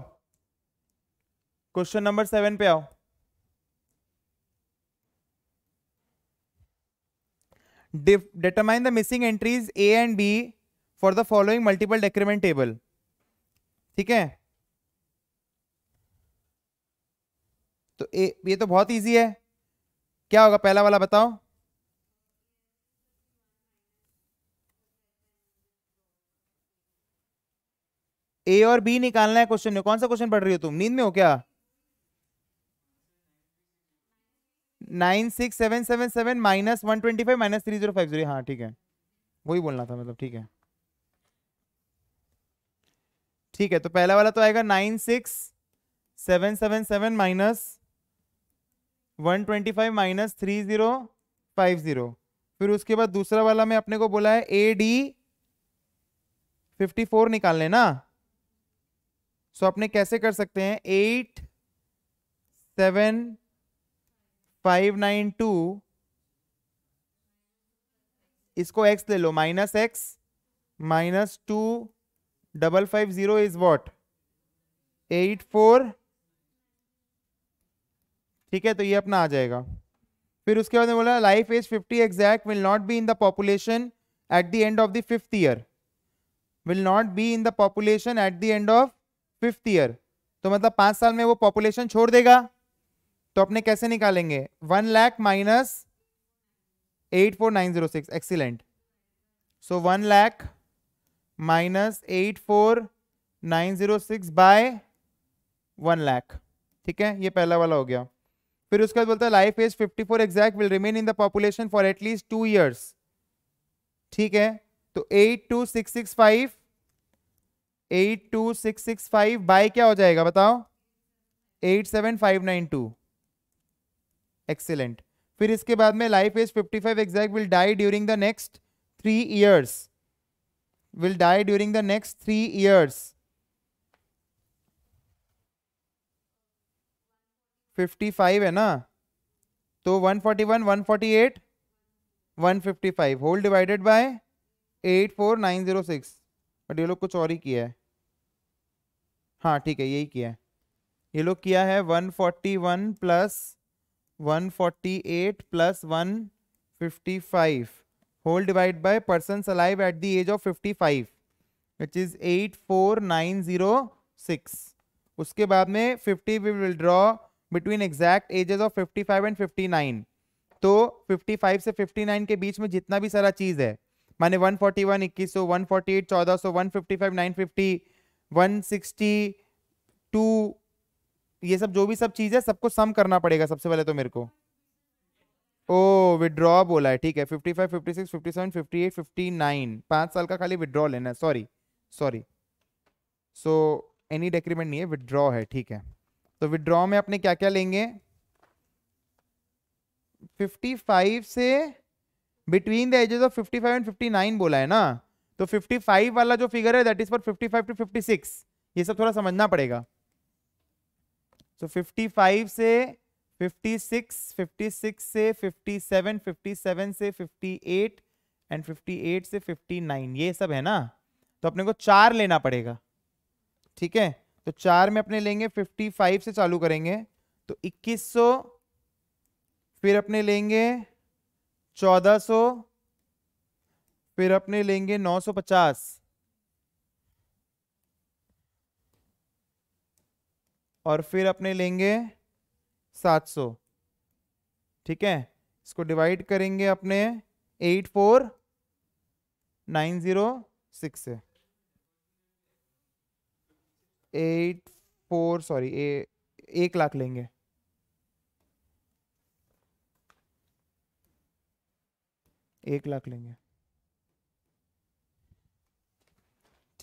क्वेश्चन नंबर सेवन पे आओ determine the missing entries A and B for the following multiple decrement table ठीक है तो ए ये तो बहुत इजी है क्या होगा पहला वाला बताओ ए और बी निकालना है क्वेश्चन में कौन सा क्वेश्चन पढ़ रही हो तुम नींद में हो क्या nine six seven seven seven minus one twenty five minus three zero five zero हाँ ठीक है वही बोलना था मतलब ठीक है ठीक है तो पहला वाला तो आएगा nine six seven seven seven minus one twenty five minus three zero five zero फिर उसके बाद दूसरा वाला में अपने को बोला है ए डी फिफ्टी फोर निकालने ना सो अपने कैसे कर सकते हैं eight seven five nine two इसको एक्स ले लो minus X minus two double five zero is what eight four ठीक है तो ये अपना आ जाएगा फिर उसके बाद में बोला life age fifty exact will not be in the population at the end of the fifth year will not be in the population at the end of fifth year तो मतलब पांच साल में वो पॉपुलेशन छोड़ देगा तो अपने कैसे निकालेंगे one lakh minus eight four nine zero six excellent so one lakh minus eight four nine zero six by one lakh ठीक है ये पहला वाला हो गया फिर उसके बाद बोलता है life age four exact will remain in the population for at least two years ठीक है तो eight two six six five eight two six six five by क्या हो जाएगा बताओ eight seven five nine two excellent फिर इसके बाद में life age fifty five exact will die during the next three years will die during the next three years fifty five है ना तो one forty one one forty eight one fifty five whole divided by eight four nine zero six but ये लोग कुछ और ही किया है हाँ ठीक है यही किया है ये लोग किया है 141 plus 148 plus 155 whole divide by person alive at the age of 55 which is 84906 उसके बाद में 50 we will draw between exact ages of 55 and 59 तो 55 से 59 के बीच में जितना भी सारा चीज़ है माने 141 2100 148 1400 155 950 162 ये सब जो भी सब चीज़ है सबको सम करना पड़ेगा सबसे पहले तो मेरे को ओ विड्रॉ बोला है ठीक है 55, 56, 57, 58, 59 पाँच साल का खाली विड्रॉ लेना है sorry sorry so any decrement नहीं है विड्रॉ है ठीक है तो विड्रॉ में अपने क्या क्या लेंगे 55 से between the ages of 55 and 59 बोला है ना तो 55 वाला जो फिगर है that is for 55 five to fifty ये सब थोड़ा समझना पड़ेगा सो so 55 से 56 56 से 57 57 से 58 एंड 58 से 59 ये सब है ना तो अपने को चार लेना पड़ेगा ठीक है तो चार में अपने लेंगे 55 से चालू करेंगे तो 2100 फिर अपने लेंगे 1400 फिर अपने लेंगे 950 और फिर अपने लेंगे 700 ठीक है इसको डिवाइड करेंगे अपने eight four nine zero six से एट फोर सॉरी एक लाख लेंगे एक लाख लेंगे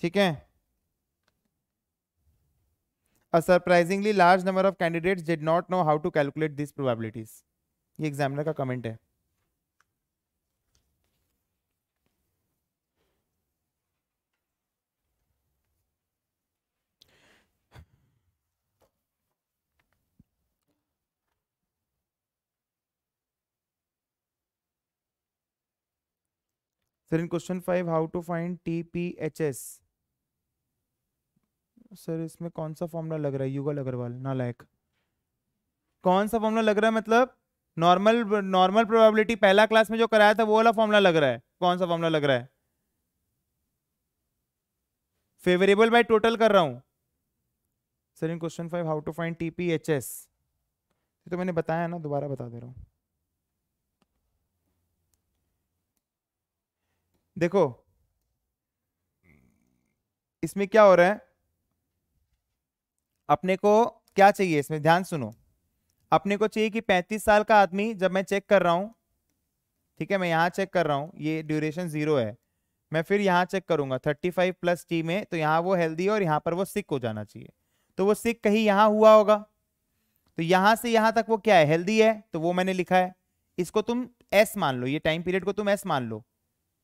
ठीक है surprisingly large number of candidates did not know how to calculate this probabilities ये एग्जामिनर का कमेंट है sir in question five how to find TPHS sir इसमें कौन सा फॉर्मूला लग रहा है युगल अग्रवाल ना लायक कौन सा फॉर्मूला लग रहा है मतलब नॉर्मल नॉर्मल प्रोबेबिलिटी पहला क्लास में जो कराया था वो वाला फॉर्मूला लग रहा है कौन सा फॉर्मूला लग रहा है फेवरेबल बाय टोटल कर रहा हूं sir in question five how to find T P H S तो मैंने बताया ना दोबारा बता दे रहा हूं देखो इसमें क्या हो रहा है अपने को क्या चाहिए इसमें ध्यान सुनो अपने को चाहिए कि 35 साल का आदमी जब मैं चेक कर रहा हूँ ठीक है मैं यहाँ चेक कर रहा हूँ ये ड्यूरेशन जीरो है मैं फिर यहाँ चेक करूंगा 35 प्लस टी में तो यहाँ वो हेल्दी और यहाँ पर वो सिक हो जाना चाहिए तो वो सिक कहीं यहाँ हुआ होगा तो यहाँ से यहाँ तक वो क्या है हेल्दी है तो वो मैंने लिखा है इसको तुम एस मान लो ये टाइम पीरियड को तुम एस मान लो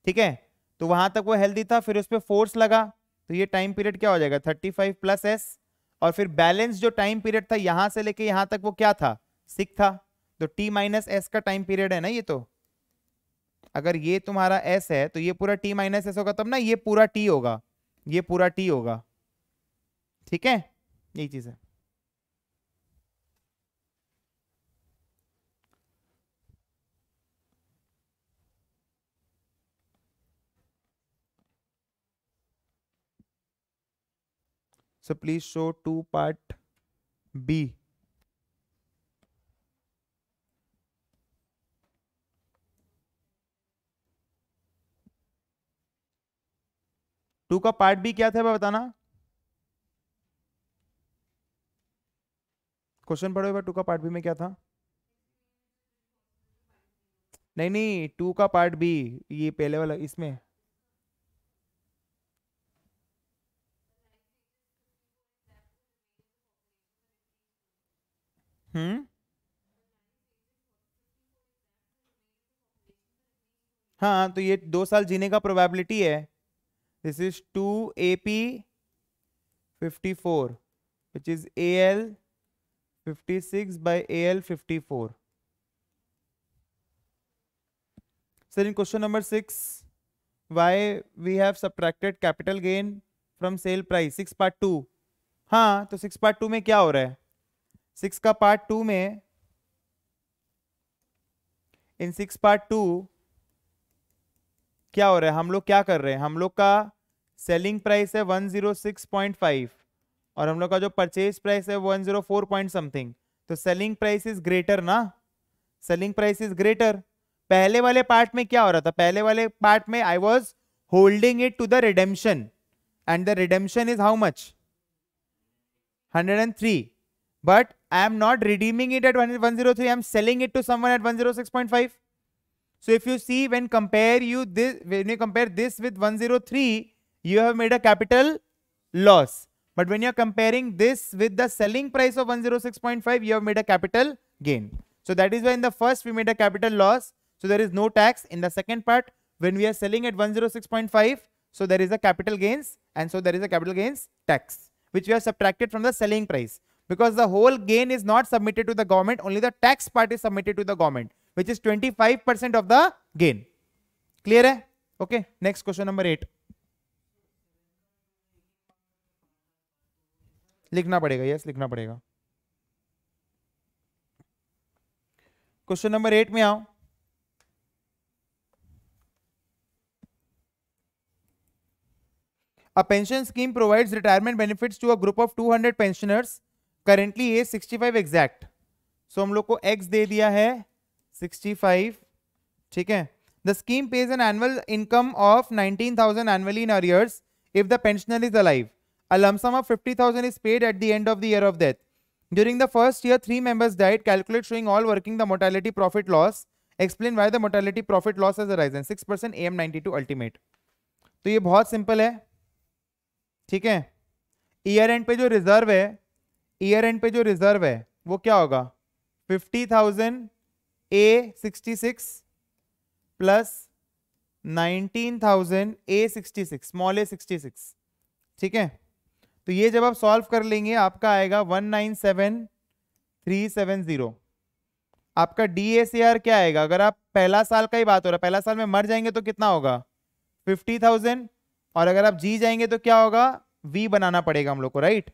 ठीक है तो वहां तक वो हेल्दी था फिर उस पर फोर्स लगा तो ये टाइम पीरियड क्या हो जाएगा थर्टी फाइव प्लस एस और फिर बैलेंस जो टाइम पीरियड था यहां से लेके यहां तक वो क्या था सिक था तो टी माइनस एस का टाइम पीरियड है ना ये तो अगर ये तुम्हारा एस है तो ये पूरा टी माइनस एस होगा तब ना ये पूरा टी होगा ये पूरा टी होगा ठीक है यही चीज है so please show 2 part b two का पार्ट बी क्या था बताना क्वेश्चन पढ़ो बार टू का पार्ट बी में क्या था नहीं नहीं टू का पार्ट बी ये पहले वाला इसमें हम्म हाँ तो ये दो साल जीने का प्रोबेबिलिटी है this is two A P fifty four which is A L fifty six by A L fifty four sir in question number six why we have subtracted capital gain from sale price six part two हाँ तो सिक्स पार्ट टू में क्या हो रहा है सिक्स का पार्ट टू में इन सिक्स पार्ट टू क्या हो रहा है हम लोग क्या कर रहे हैं हम लोग का सेलिंग प्राइस है one zero six point five और हम लोग का जो परचेज प्राइस है one zero four point something तो सेलिंग प्राइस इज ग्रेटर ना सेलिंग प्राइस इज ग्रेटर पहले वाले पार्ट में क्या हो रहा था पहले वाले पार्ट में I was holding it to the redemption and the redemption is how much hundred and three but I am not redeeming it at 103. I am selling it to someone at 106.5. So if you see when compare you this when you compare this with 103, you have made a capital loss. But when you are comparing this with the selling price of 106.5, you have made a capital gain. So that is why in the first we made a capital loss. So there is no tax. In the second part, when we are selling at 106.5, so there is a capital gains and so there is a capital gains tax which we have subtracted from the selling price because the whole gain is not submitted to the government, only the tax part is submitted to the government, which is 25% of the gain. Clear? Hai? Okay, next question number 8. लिखना पड़ेगा यस लिखना पड़ेगा Question number eight में आओ A pension scheme provides retirement benefits to a group of 200 pensioners currently ये सिक्सटी फाइव एग्जैक्ट सो हम लोग को x दे दिया है 65 ठीक है the scheme pays an annual income of 19,000 thousand annual in arrears if the pensioner is alive a lump sum of 50,000 thousand is paid at the end of the year of death during the first year three members died calculate showing all working the mortality profit loss explain why the mortality profit loss as arisen six percent A M ultimate तो ये बहुत सिंपल है ठीक है ईयर एंड पे जो रिजर्व है ईयर एंड पे जो रिजर्व है वो क्या होगा fifty thousand a sixty six plus nineteen thousand a sixty six small a sixty six ठीक है तो ये जब आप सॉल्व कर लेंगे आपका आएगा one nine seven three seven zero आपका डी एस आर क्या आएगा अगर आप पहला साल का ही बात हो रहा है पहला साल में मर जाएंगे तो कितना होगा फिफ्टी थाउजेंड और अगर आप जी जाएंगे तो क्या होगा वी बनाना पड़ेगा हम लोग को राइट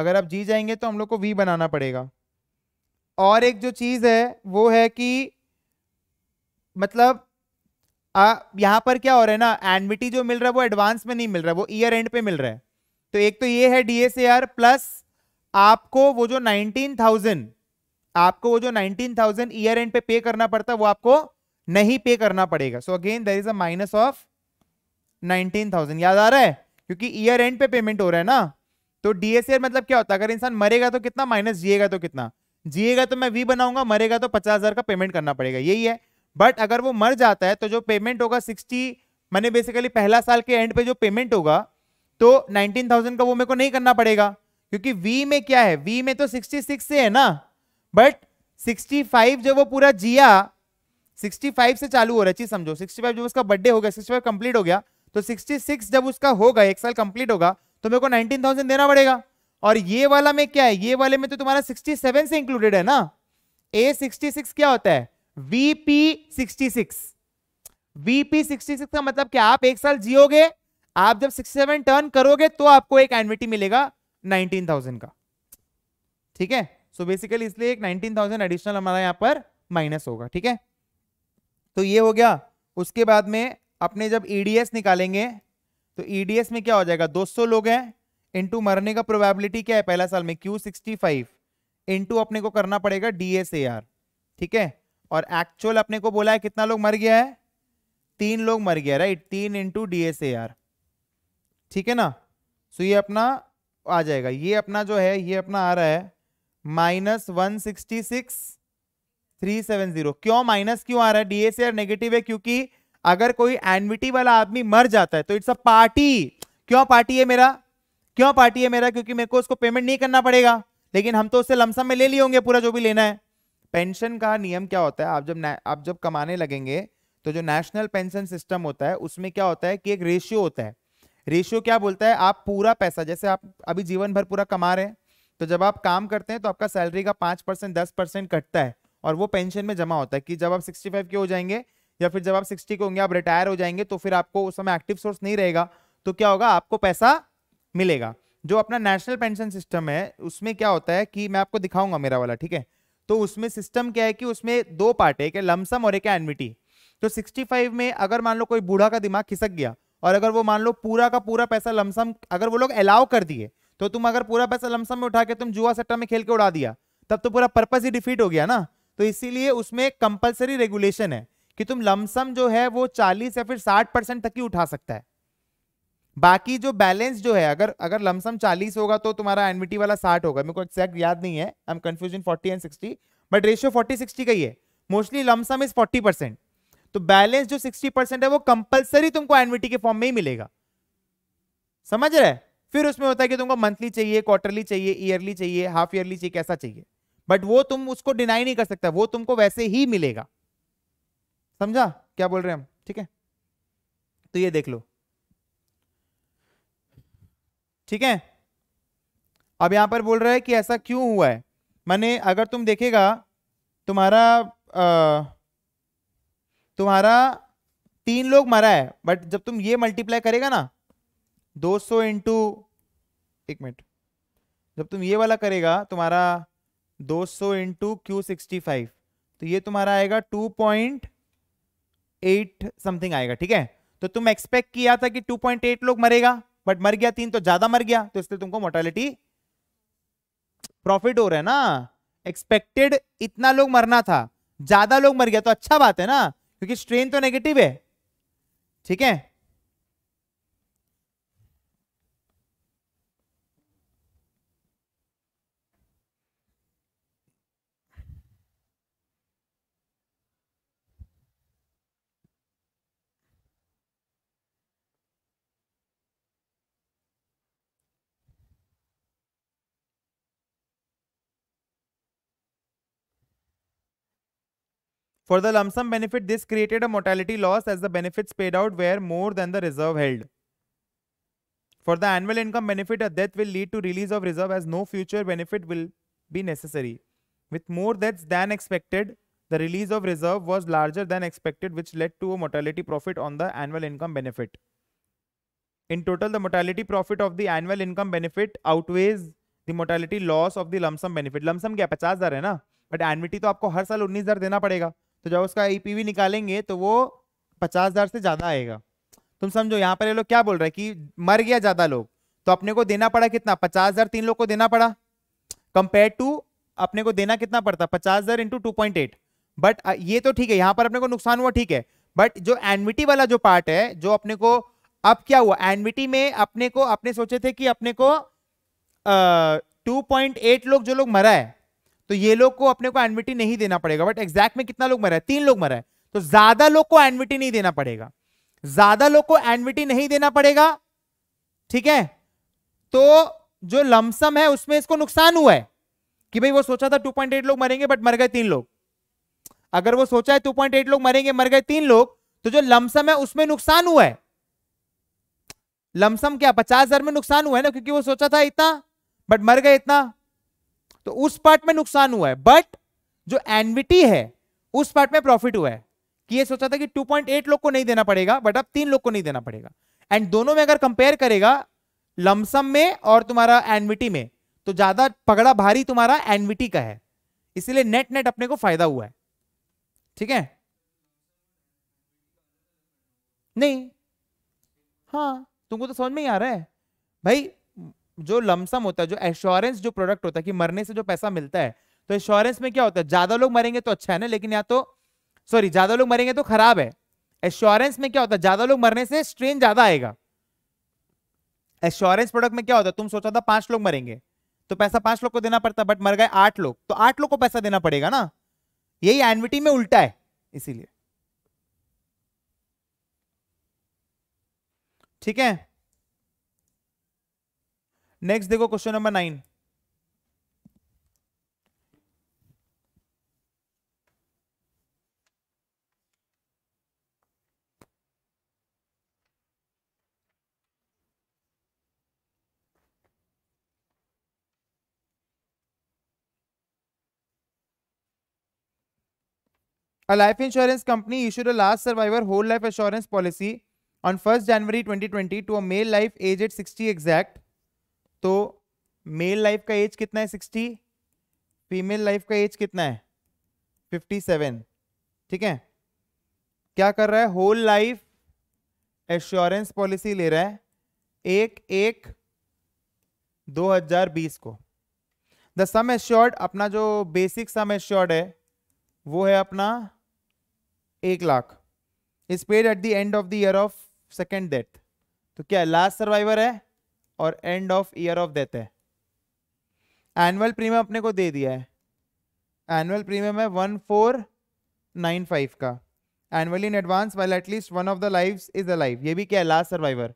अगर आप जी जाएंगे तो हम लोग को वी बनाना पड़ेगा और एक जो चीज़ है वो है कि मतलब आ, पर क्या हो रहा है ना एनविटी जो मिल रहा है वो एडवांस में नहीं मिल रहा है वो ईयर एंड पे मिल रहा है तो एक तो ये है डीएसएआर प्लस आपको वो जो 19,000 आपको वो जो 19,000 ईयर एंड पे पे करना पड़ता है वो आपको नहीं पे करना पड़ेगा so again there is a minus of 19,000 याद आ रहा है क्योंकि ईयर एंड पे पेमेंट हो रहा है ना तो डीएसआर मतलब क्या होता है अगर इंसान मरेगा तो कितना माइनस जिएगा तो कितना जिएगा तो मैं वी बनाऊंगा मरेगा तो पचास हजार का पेमेंट करना पड़ेगा यही है बट अगर वो मर जाता है तो जो पेमेंट होगा सिक्सटी मैंने बेसिकली पहला साल के एंड पे जो पेमेंट होगा तो नाइनटीन थाउजेंड का वो मेरे को नहीं करना पड़ेगा क्योंकि वी में क्या है वी में तो सिक्सटी सिक्स से है ना बट सिक्सटी फाइव जब वो पूरा जिया सिक्सटी फाइव से चालू हो रहा है चीज समझो सिक्सटी फाइव जब उसका बर्थडे हो गया सिक्सटी फाइव कंप्लीट हो गया तो सिक्सटी सिक्स जब उसका होगा एक साल कंप्लीट होगा तो मेरे को नाइनटीन थाउजेंड देना पड़ेगा और ये वाला में क्या है ये वाले में तो तुम्हारा सिक्सटी सेवन से इंक्लूडेड है ना ए सिक्सटी सिक्स क्या होता है VP sixty six VP sixty six का मतलब क्या आप एक साल जियोगे आप जब सिक्सटी सेवन टर्न करोगे तो आपको एक एनविटी मिलेगा नाइनटीन थाउजेंड का ठीक है सो बेसिकली इसलिए एक नाइनटीन थाउजेंड एडिशनल हमारा यहां पर माइनस होगा ठीक है तो ये हो गया उसके बाद में अपने जब ईडीएस e निकालेंगे तो ईडीएस e में क्या हो जाएगा 200 लोग हैं इंटू मरने का प्रोबेबिलिटी क्या है पहला साल में क्यू सिक्सटी फाइव इंटू अपने को करना पड़ेगा डीएसएआर ठीक है और एक्चुअल अपने को बोला है कितना लोग मर गया है तीन लोग मर गया राइट तीन इंटू डीएसएआर ठीक है ना सो ये अपना आ जाएगा ये अपना जो है ये अपना आ रहा है minus one sixty six three seven zero क्यों माइनस क्यों आ रहा है डीएसएआर नेगेटिव है क्योंकि अगर कोई एनविटी वाला आदमी मर जाता है तो इट्स अ पार्टी क्यों पार्टी है मेरा क्यों पार्टी है मेरा क्योंकि मेरे को उसको पेमेंट नहीं करना पड़ेगा लेकिन हम तो उससे लमसम में ले लिए होंगे पूरा जो भी लेना है पेंशन का नियम क्या होता है आप जब आप जब कमाने लगेंगे तो जो नेशनल पेंशन सिस्टम होता है उसमें क्या होता है कि एक रेशियो होता है रेशियो क्या बोलता है आप पूरा पैसा जैसे आप अभी जीवन भर पूरा कमा रहे हैं तो जब आप काम करते हैं तो आपका सैलरी का पांच परसेंट दस परसेंट कटता है और वो पेंशन में जमा होता है कि जब आप सिक्सटी फाइव के हो जाएंगे या फिर जब आप सिक्सटी के होंगे आप रिटायर हो जाएंगे तो फिर आपको उस समय एक्टिव सोर्स नहीं रहेगा तो क्या होगा आपको पैसा मिलेगा जो अपना नेशनल पेंशन सिस्टम है उसमें क्या होता है कि मैं आपको दिखाऊंगा मेरा वाला ठीक है तो उसमें सिस्टम क्या है कि उसमें दो पार्ट है एक लमसम और एक एनविटी तो 65 में अगर मान लो कोई बूढ़ा का दिमाग खिसक गया और अगर वो मान लो पूरा का पूरा पैसा लमसम अगर वो लोग अलाउ कर दिए तो तुम अगर पूरा पैसा लमसम में उठा के तुम जुआ सट्टा में खेल के उड़ा दिया तब तो पूरा पर्पज ही डिफीट हो गया ना तो इसीलिए उसमें कंपलसरी रेगुलेशन है कि तुम लमसम जो है वो 40 या फिर 60 परसेंट तक ही उठा सकता है बाकी जो बैलेंस जो है अगर अगर लमसम 40 होगा तो तुम्हारा एनविटी वाला 60 होगा मेरे को एक्सैक्ट याद नहीं है I am confusion 40 and 60 but ratio 40 60 का ही है मोस्टली लमसम इज 40 परसेंट तो बैलेंस जो 60 परसेंट है वो कंपलसरी तुमको एनविटी के फॉर्म में ही मिलेगा समझ रहे फिर उसमें होता है कि तुमको मंथली चाहिए क्वार्टरली चाहिए ईयरली चाहिए हाफ ईयरली चाहिए कैसा चाहिए बट वो तुम उसको डिनाई नहीं कर सकता वो तुमको वैसे ही मिलेगा समझा क्या बोल रहे हैं हम ठीक है तो ये देख लो ठीक है अब यहां पर बोल रहा है कि ऐसा क्यों हुआ है मैंने अगर तुम देखेगा तुम्हारा आ, तुम्हारा तीन लोग मरा है बट जब तुम ये मल्टीप्लाई करेगा ना 200 सौ इंटू एक मिनट जब तुम ये वाला करेगा तुम्हारा 200 सौ इंटू क्यू सिक्सटी फाइव तो ये तुम्हारा आएगा टू पॉइंट एट समथिंग आएगा ठीक है तो तुम एक्सपेक्ट किया था कि 2.8 लोग मरेगा बट मर गया तीन तो ज्यादा मर गया तो इसलिए तुमको मोर्टेलिटी प्रॉफिट हो रहा है ना एक्सपेक्टेड इतना लोग मरना था ज्यादा लोग मर गया तो अच्छा बात है ना क्योंकि स्ट्रेन तो नेगेटिव है ठीक है For the lump sum benefit, this created a mortality loss as the benefits paid out were more than the reserve held. For the annual income benefit, a death will lead to release of reserve as no future benefit will be necessary. With more deaths than expected, the release of reserve was larger than expected, which led to a mortality profit on the annual income benefit. In total, the mortality profit of the annual income benefit outweighs the mortality loss of the lump sum benefit. Lump sum क्या पचास है ना बट एनविटी तो आपको हर साल उन्नीस देना पड़ेगा तो जब उसका ईपीवी e निकालेंगे तो वो पचास हजार से ज्यादा आएगा तुम समझो यहाँ पर ये लोग क्या बोल रहे हैं कि मर गया ज्यादा लोग तो अपने को देना पड़ा कितना पचास हजार तीन लोग को देना पड़ा कंपेयर टू अपने को देना कितना पड़ता पचास हजार into two point eight but ये तो ठीक है यहाँ पर अपने को नुकसान हुआ ठीक है बट जो एनविटी वाला जो पार्ट है जो अपने को अब क्या हुआ एनविटी में अपने को अपने सोचे थे कि अपने को टू पॉइंट एट लोग जो लोग मरा है तो ये लोग को अपने को एनविटी नहीं देना पड़ेगा बट एग्जैक्ट में कितना लोग मरा है तीन लोग मरा है तो ज्यादा लोग को एनविटी नहीं देना पड़ेगा ज्यादा लोग को एनविटी नहीं देना पड़ेगा ठीक है तो जो लमसम है उसमें इसको नुकसान हुआ है कि भाई वो सोचा था टू लोग मरेंगे बट मर गए तीन लोग अगर वो सोचा है टू लोग मरेंगे मर गए तीन लोग तो जो लमसम है उसमें नुकसान हुआ है लमसम क्या पचास हजार में नुकसान हुआ है ना क्योंकि वो सोचा था इतना बट मर गए इतना तो उस पार्ट में नुकसान हुआ है बट जो एनविटी है उस पार्ट में प्रॉफिट हुआ है कि ये सोचा था कि 2.8 लोग को नहीं देना पड़ेगा बट अब तीन लोग को नहीं देना पड़ेगा एंड दोनों में अगर कंपेयर करेगा लमसम में और तुम्हारा एनविटी में तो ज्यादा पगड़ा भारी तुम्हारा एनविटी का है इसीलिए नेट नेट अपने को फायदा हुआ है ठीक है नहीं हाँ तुमको तो समझ में ही आ रहा है भाई जो लमसम होता है जो एश्योरेंस जो प्रोडक्ट होता है कि मरने से जो पैसा मिलता है तो एश्योरेंस में क्या होता है ज्यादा लोग मरेंगे तो अच्छा है ना लेकिन या तो सॉरी ज्यादा लोग मरेंगे तो खराब है एश्योरेंस में क्या होता है ज्यादा लोग मरने से स्ट्रेन ज्यादा आएगा एश्योरेंस प्रोडक्ट में क्या होता है तुम सोचा था पांच लोग मरेंगे तो पैसा पांच लोग को देना पड़ता बट मर गए आठ लोग तो आठ लोग को पैसा देना पड़ेगा ना यही एनविटी में उल्टा है इसीलिए ठीक है नेक्स्ट देखो question number nine A life insurance company issued a last survivor whole life assurance policy on 1st January 2020 to a male life aged 60 exact तो मेल लाइफ का एज कितना है सिक्सटी फीमेल लाइफ का एज कितना है फिफ्टी सेवन ठीक है क्या कर रहा है होल लाइफ एश्योरेंस पॉलिसी ले रहा है एक एक 2020 को द सम एश्योर्ड अपना जो बेसिक सम एश्योर्ड है वो है अपना एक lakh is paid at the end of the year of second death तो क्या लास्ट सर्वाइवर है और end of year of death है एनुअल प्रीमियम अपने को दे दिया है एनुअल प्रीमियम है वन फोर नाइन फाइव का annual in advance well at least one of the life is a life ये भी क्या है last survivor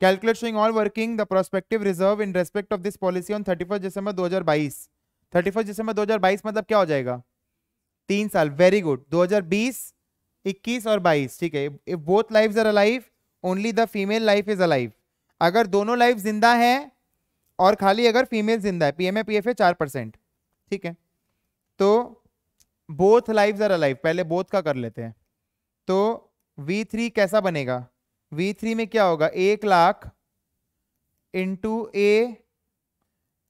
calculate showing all working the prospective reserve in respect of this policy on thirty first दिसंबर दो हजार बाईस थर्टी फर्स्ट दिसंबर दो हजार बाईस मतलब क्या हो जाएगा तीन साल वेरी गुड दो हजार बीस इक्कीस और बाईस ठीक है if both life are alive only the female life is alive अगर दोनों लाइफ जिंदा है और खाली अगर फीमेल जिंदा है पीएमए पीएफए चार परसेंट ठीक है तो बोथ लाइफ आर अलाइव पहले बोथ का कर लेते हैं तो वी थ्री कैसा बनेगा वी थ्री में क्या होगा एक लाख इंटू ए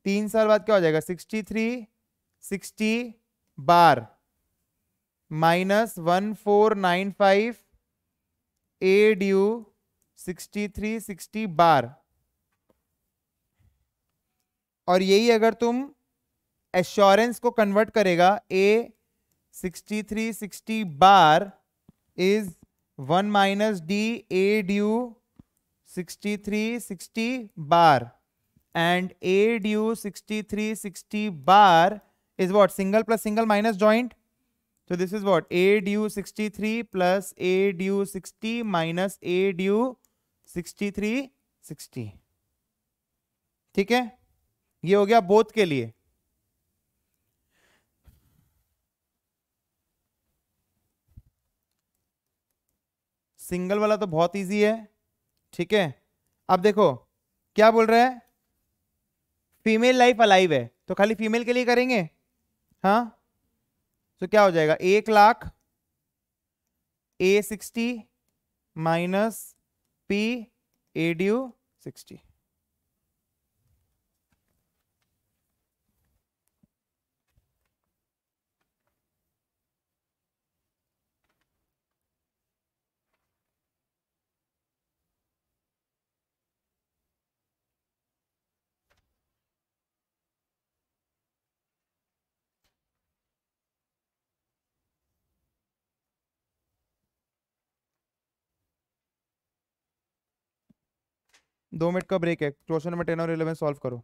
तीन साल बाद क्या हो जाएगा sixty three sixty bar minus one four nine five a due sixty three sixty bar और यही अगर तुम एश्योरेंस को कन्वर्ट करेगा a sixty three sixty bar is one minus D a due sixty three sixty bar and a due sixty three sixty bar is what single plus single minus joint so this is what a due 63 plus a due 60 minus a due sixty three sixty ठीक है ये हो गया बोथ के लिए सिंगल वाला तो बहुत इजी है ठीक है अब देखो क्या बोल रहा है फीमेल लाइफ अलाइव है तो खाली फीमेल के लिए करेंगे हाँ तो क्या हो जाएगा एक lakh a sixty minus P ADU 60. दो मिनट का ब्रेक है क्वेश्चन नंबर टेन और इलेवन सॉल्व करो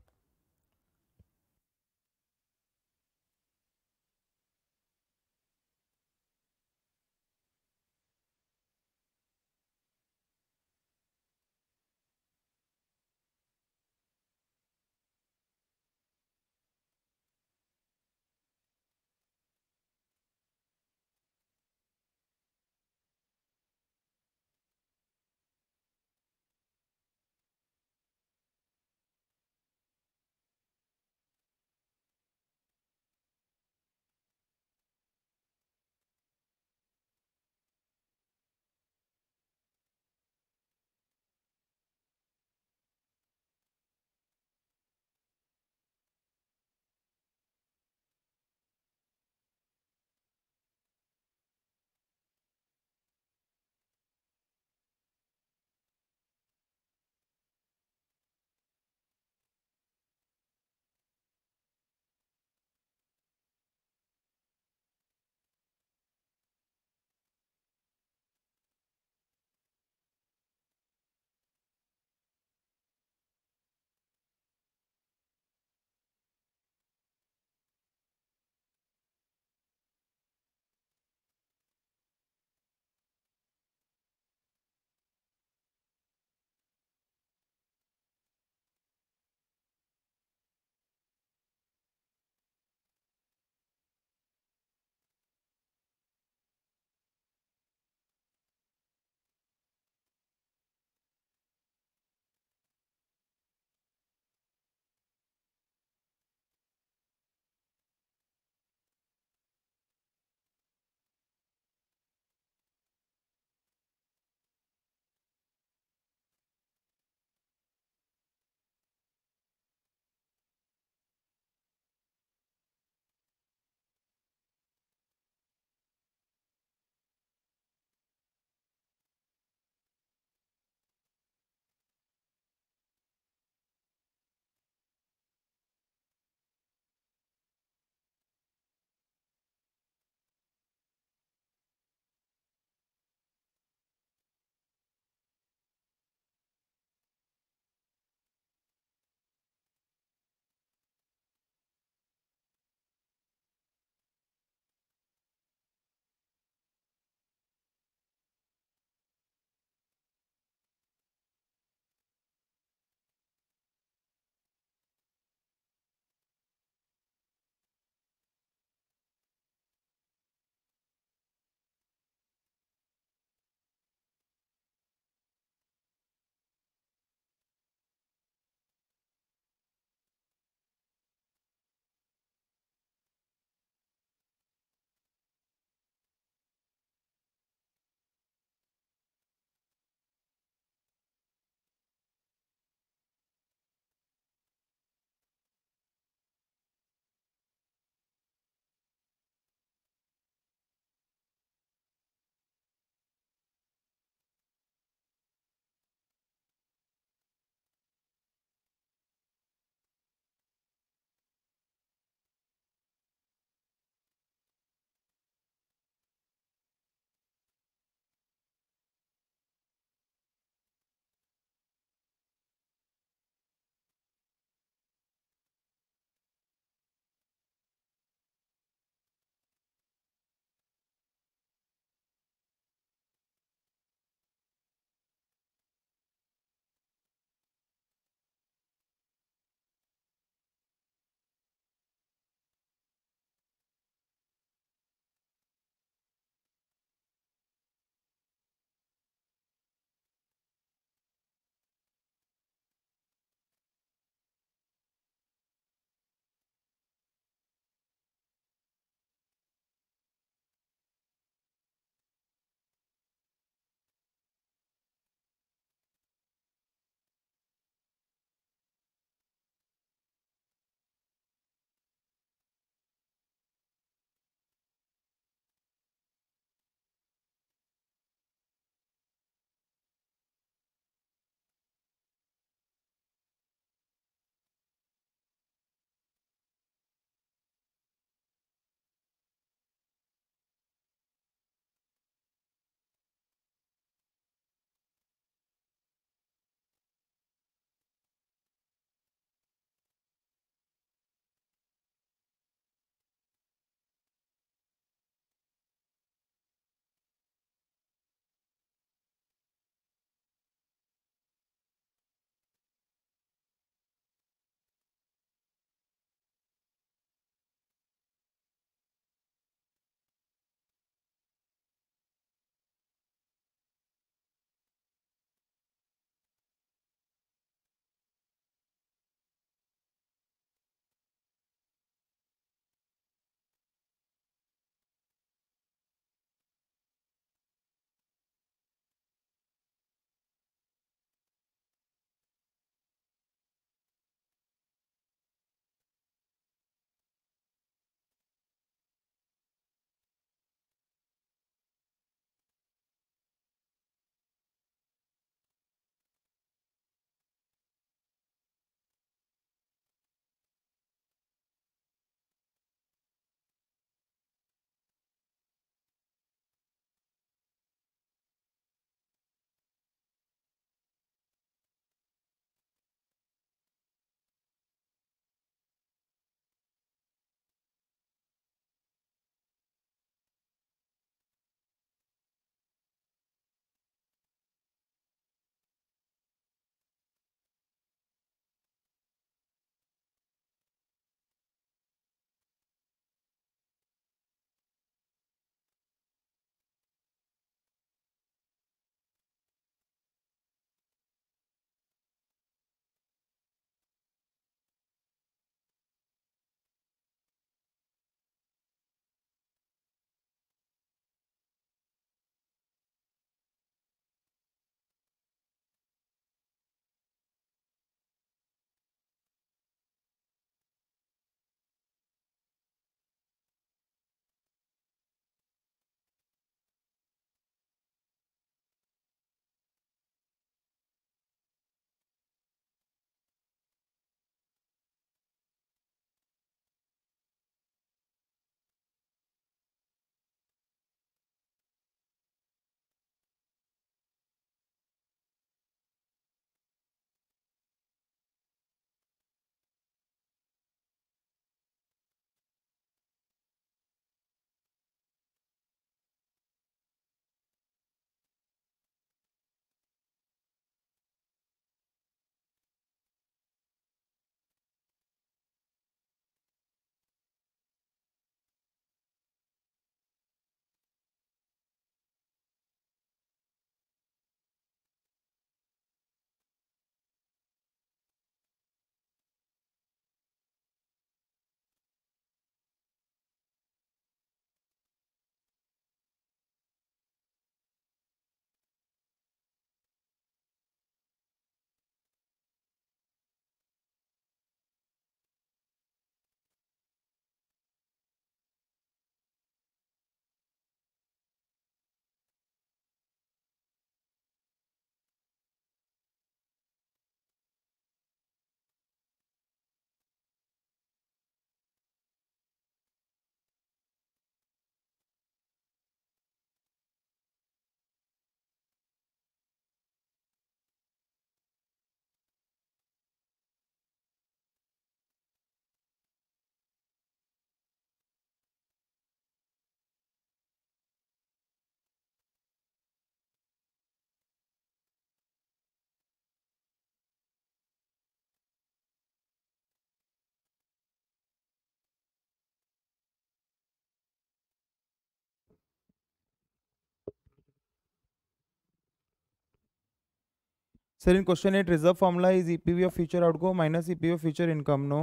sir in question eight reserve formula is E P V of future outgo minus E P of future income no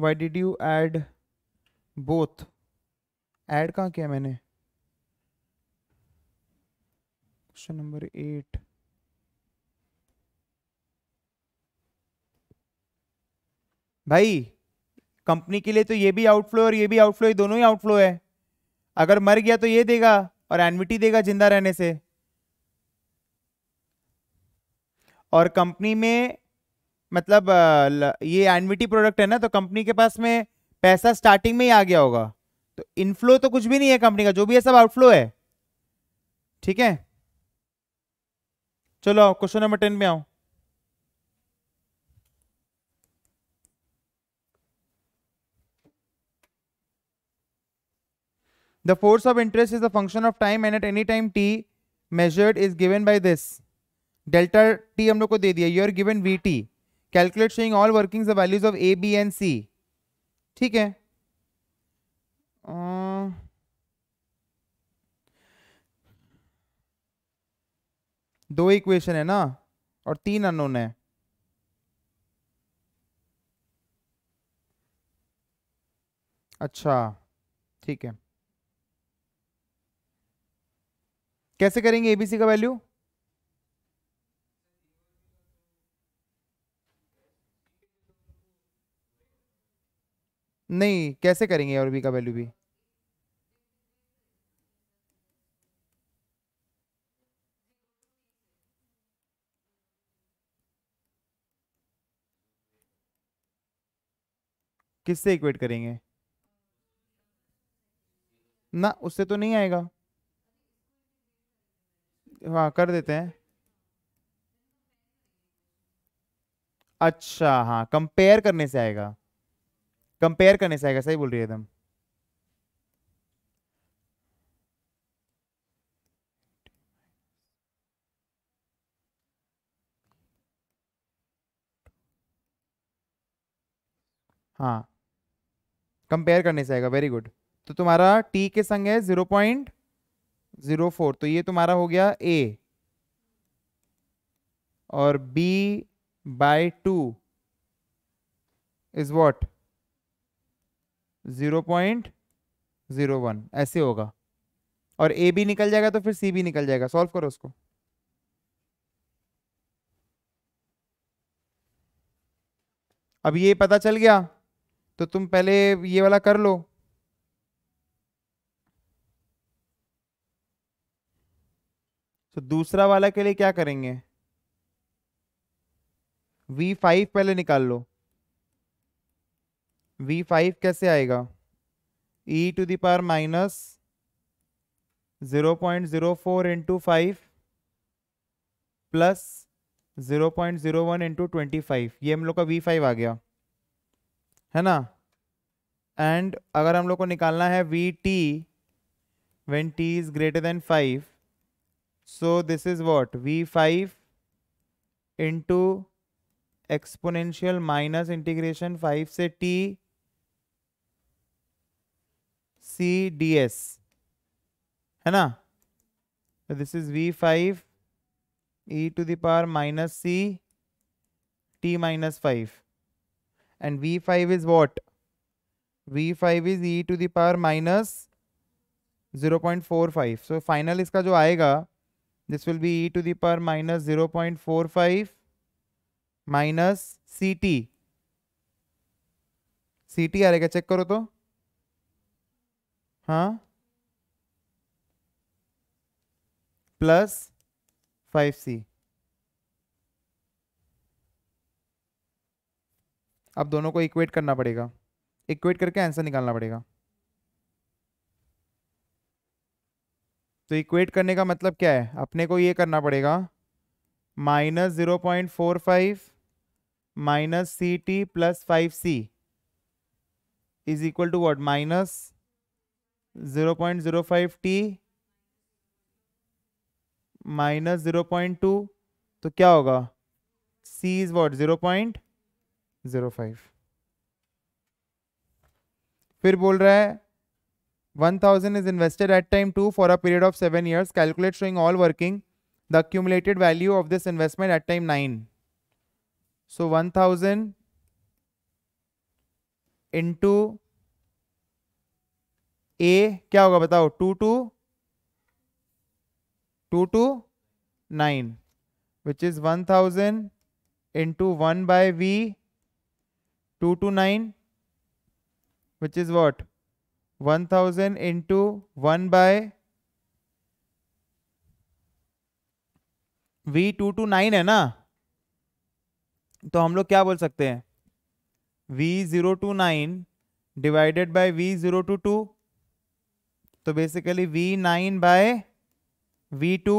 why did you add both add कहाँ किया मैंने क्वेश्चन नंबर एट भाई कंपनी के लिए तो ये भी आउटफ्लो और ये भी आउटफ्लो ये दोनों ही आउटफ्लो है अगर मर गया तो ये देगा और एनविटी देगा जिंदा रहने से और कंपनी में मतलब ये एनविटी प्रोडक्ट है ना तो कंपनी के पास में पैसा स्टार्टिंग में ही आ गया होगा तो इनफ्लो तो कुछ भी नहीं है कंपनी का जो भी है सब आउटफ्लो है ठीक है चलो क्वेश्चन नंबर टेन में आओ the force of interest is the function of time and at any time T measured is given by this delta T हम लोग को दे दिया you are given V T calculate showing all working the values of A B and C ठीक है दो इक्वेशन है ना और तीन अनोन है अच्छा ठीक है कैसे करेंगे एबीसी का वैल्यू नहीं कैसे करेंगे और बी का वैल्यू भी किससे इक्वेट करेंगे ना उससे तो नहीं आएगा हाँ कर देते हैं अच्छा हाँ कंपेयर करने से आएगा कंपेयर करने से आएगा सही बोल रही है एकदम हाँ कंपेयर करने से आएगा वेरी गुड तो तुम्हारा टी के संग है जीरो पॉइंट जीरो फोर तो ये तुम्हारा हो गया ए और B by two is what zero point zero one ऐसे होगा और ए भी निकल जाएगा तो फिर सी भी निकल जाएगा सॉल्व करो उसको अब ये पता चल गया तो तुम पहले ये वाला कर लो तो दूसरा वाला के लिए क्या करेंगे V5 पहले निकाल लो v5 फाइव कैसे आएगा e to the power minus zero point zero four into five plus zero point zero one into twenty five ये हम लोग का वी फाइव आ गया है ना एंड अगर हम लोग को निकालना है V T when T is greater than five so this is what V five into exponential minus integration five से टी सी डी एस है ना तो this is V five e to the power minus C T minus five and V five is what V five is e to the power minus zero point four five so final इसका जो आएगा this will be e to the power minus zero point four five minus C T C T आ रहेगा चेक करो तो हाँ प्लस फाइव सी अब दोनों को इक्वेट करना पड़ेगा इक्वेट करके आंसर निकालना पड़ेगा तो इक्वेट करने का मतलब क्या है अपने को ये करना पड़ेगा minus zero point four five minus C T plus five C is equal to what minus zero point zero five T minus zero point two तो क्या होगा C is what zero point zero five फिर बोल रहा है one thousand is invested at time two for a period of seven years calculate showing all working the accumulated value of this investment at time nine so one thousand into A क्या होगा बताओ two two two to nine which is one thousand into one by V two to nine which is what one thousand into one by V two to nine है ना तो हम लोग क्या बोल सकते हैं V zero to nine divided by V zero to two तो basically V nine by V two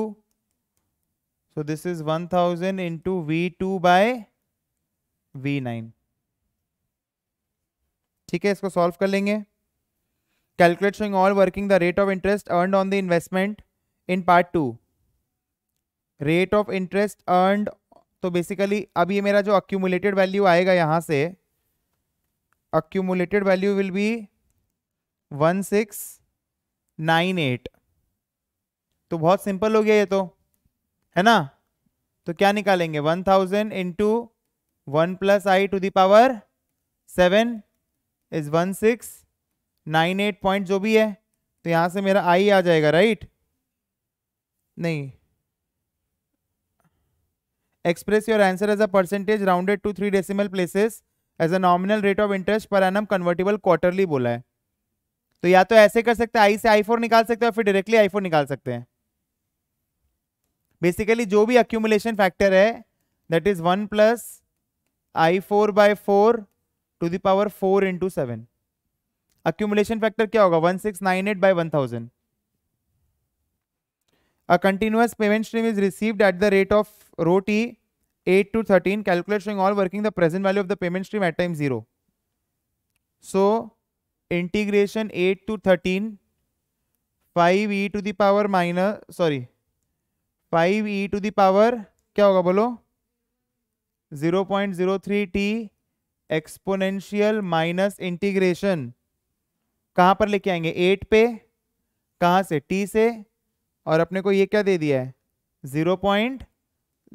so this is one thousand into V two bye we nine ठीक है इसको सॉल्व कर लेंगे calculate showing all working the rate of interest earn on the investment in part two rate of interest earn तो बेसिकली अब ये मेरा जो अक्यूमुलेटेड वैल्यू आएगा यहां से accumulated value will be one six nine eight तो बहुत सिंपल हो गया ये तो है ना तो क्या निकालेंगे one thousand into one plus I to the power seven is one six nine eight point जो भी है तो यहां से मेरा आई आ जाएगा राइट नहीं express your answer as a percentage rounded to three decimal places as a nominal rate of interest per an convertible quarterly बोला है तो या तो ऐसे कर सकते हैं आई से आई फोर निकाल सकते हैं फिर डायरेक्टली आई फोर निकाल सकते हैं बेसिकली जो भी अक्यूमुलेशन फैक्टर है that is one plus I four by four to the power four into seven accumulation factor क्या होगा one six nine eight by one thousand a continuous payment stream is received at the rate of rho T at two thirteen calculate Calculate showing all working the present value of the payment stream at time 0. So, integration at two thirteen five e to the power minus sorry five e to the power क्या होगा बोलो zero point zero three T exponential minus integration कहां पर लेके आएंगे एट पे कहा से टी से और अपने को ये क्या दे दिया है zero point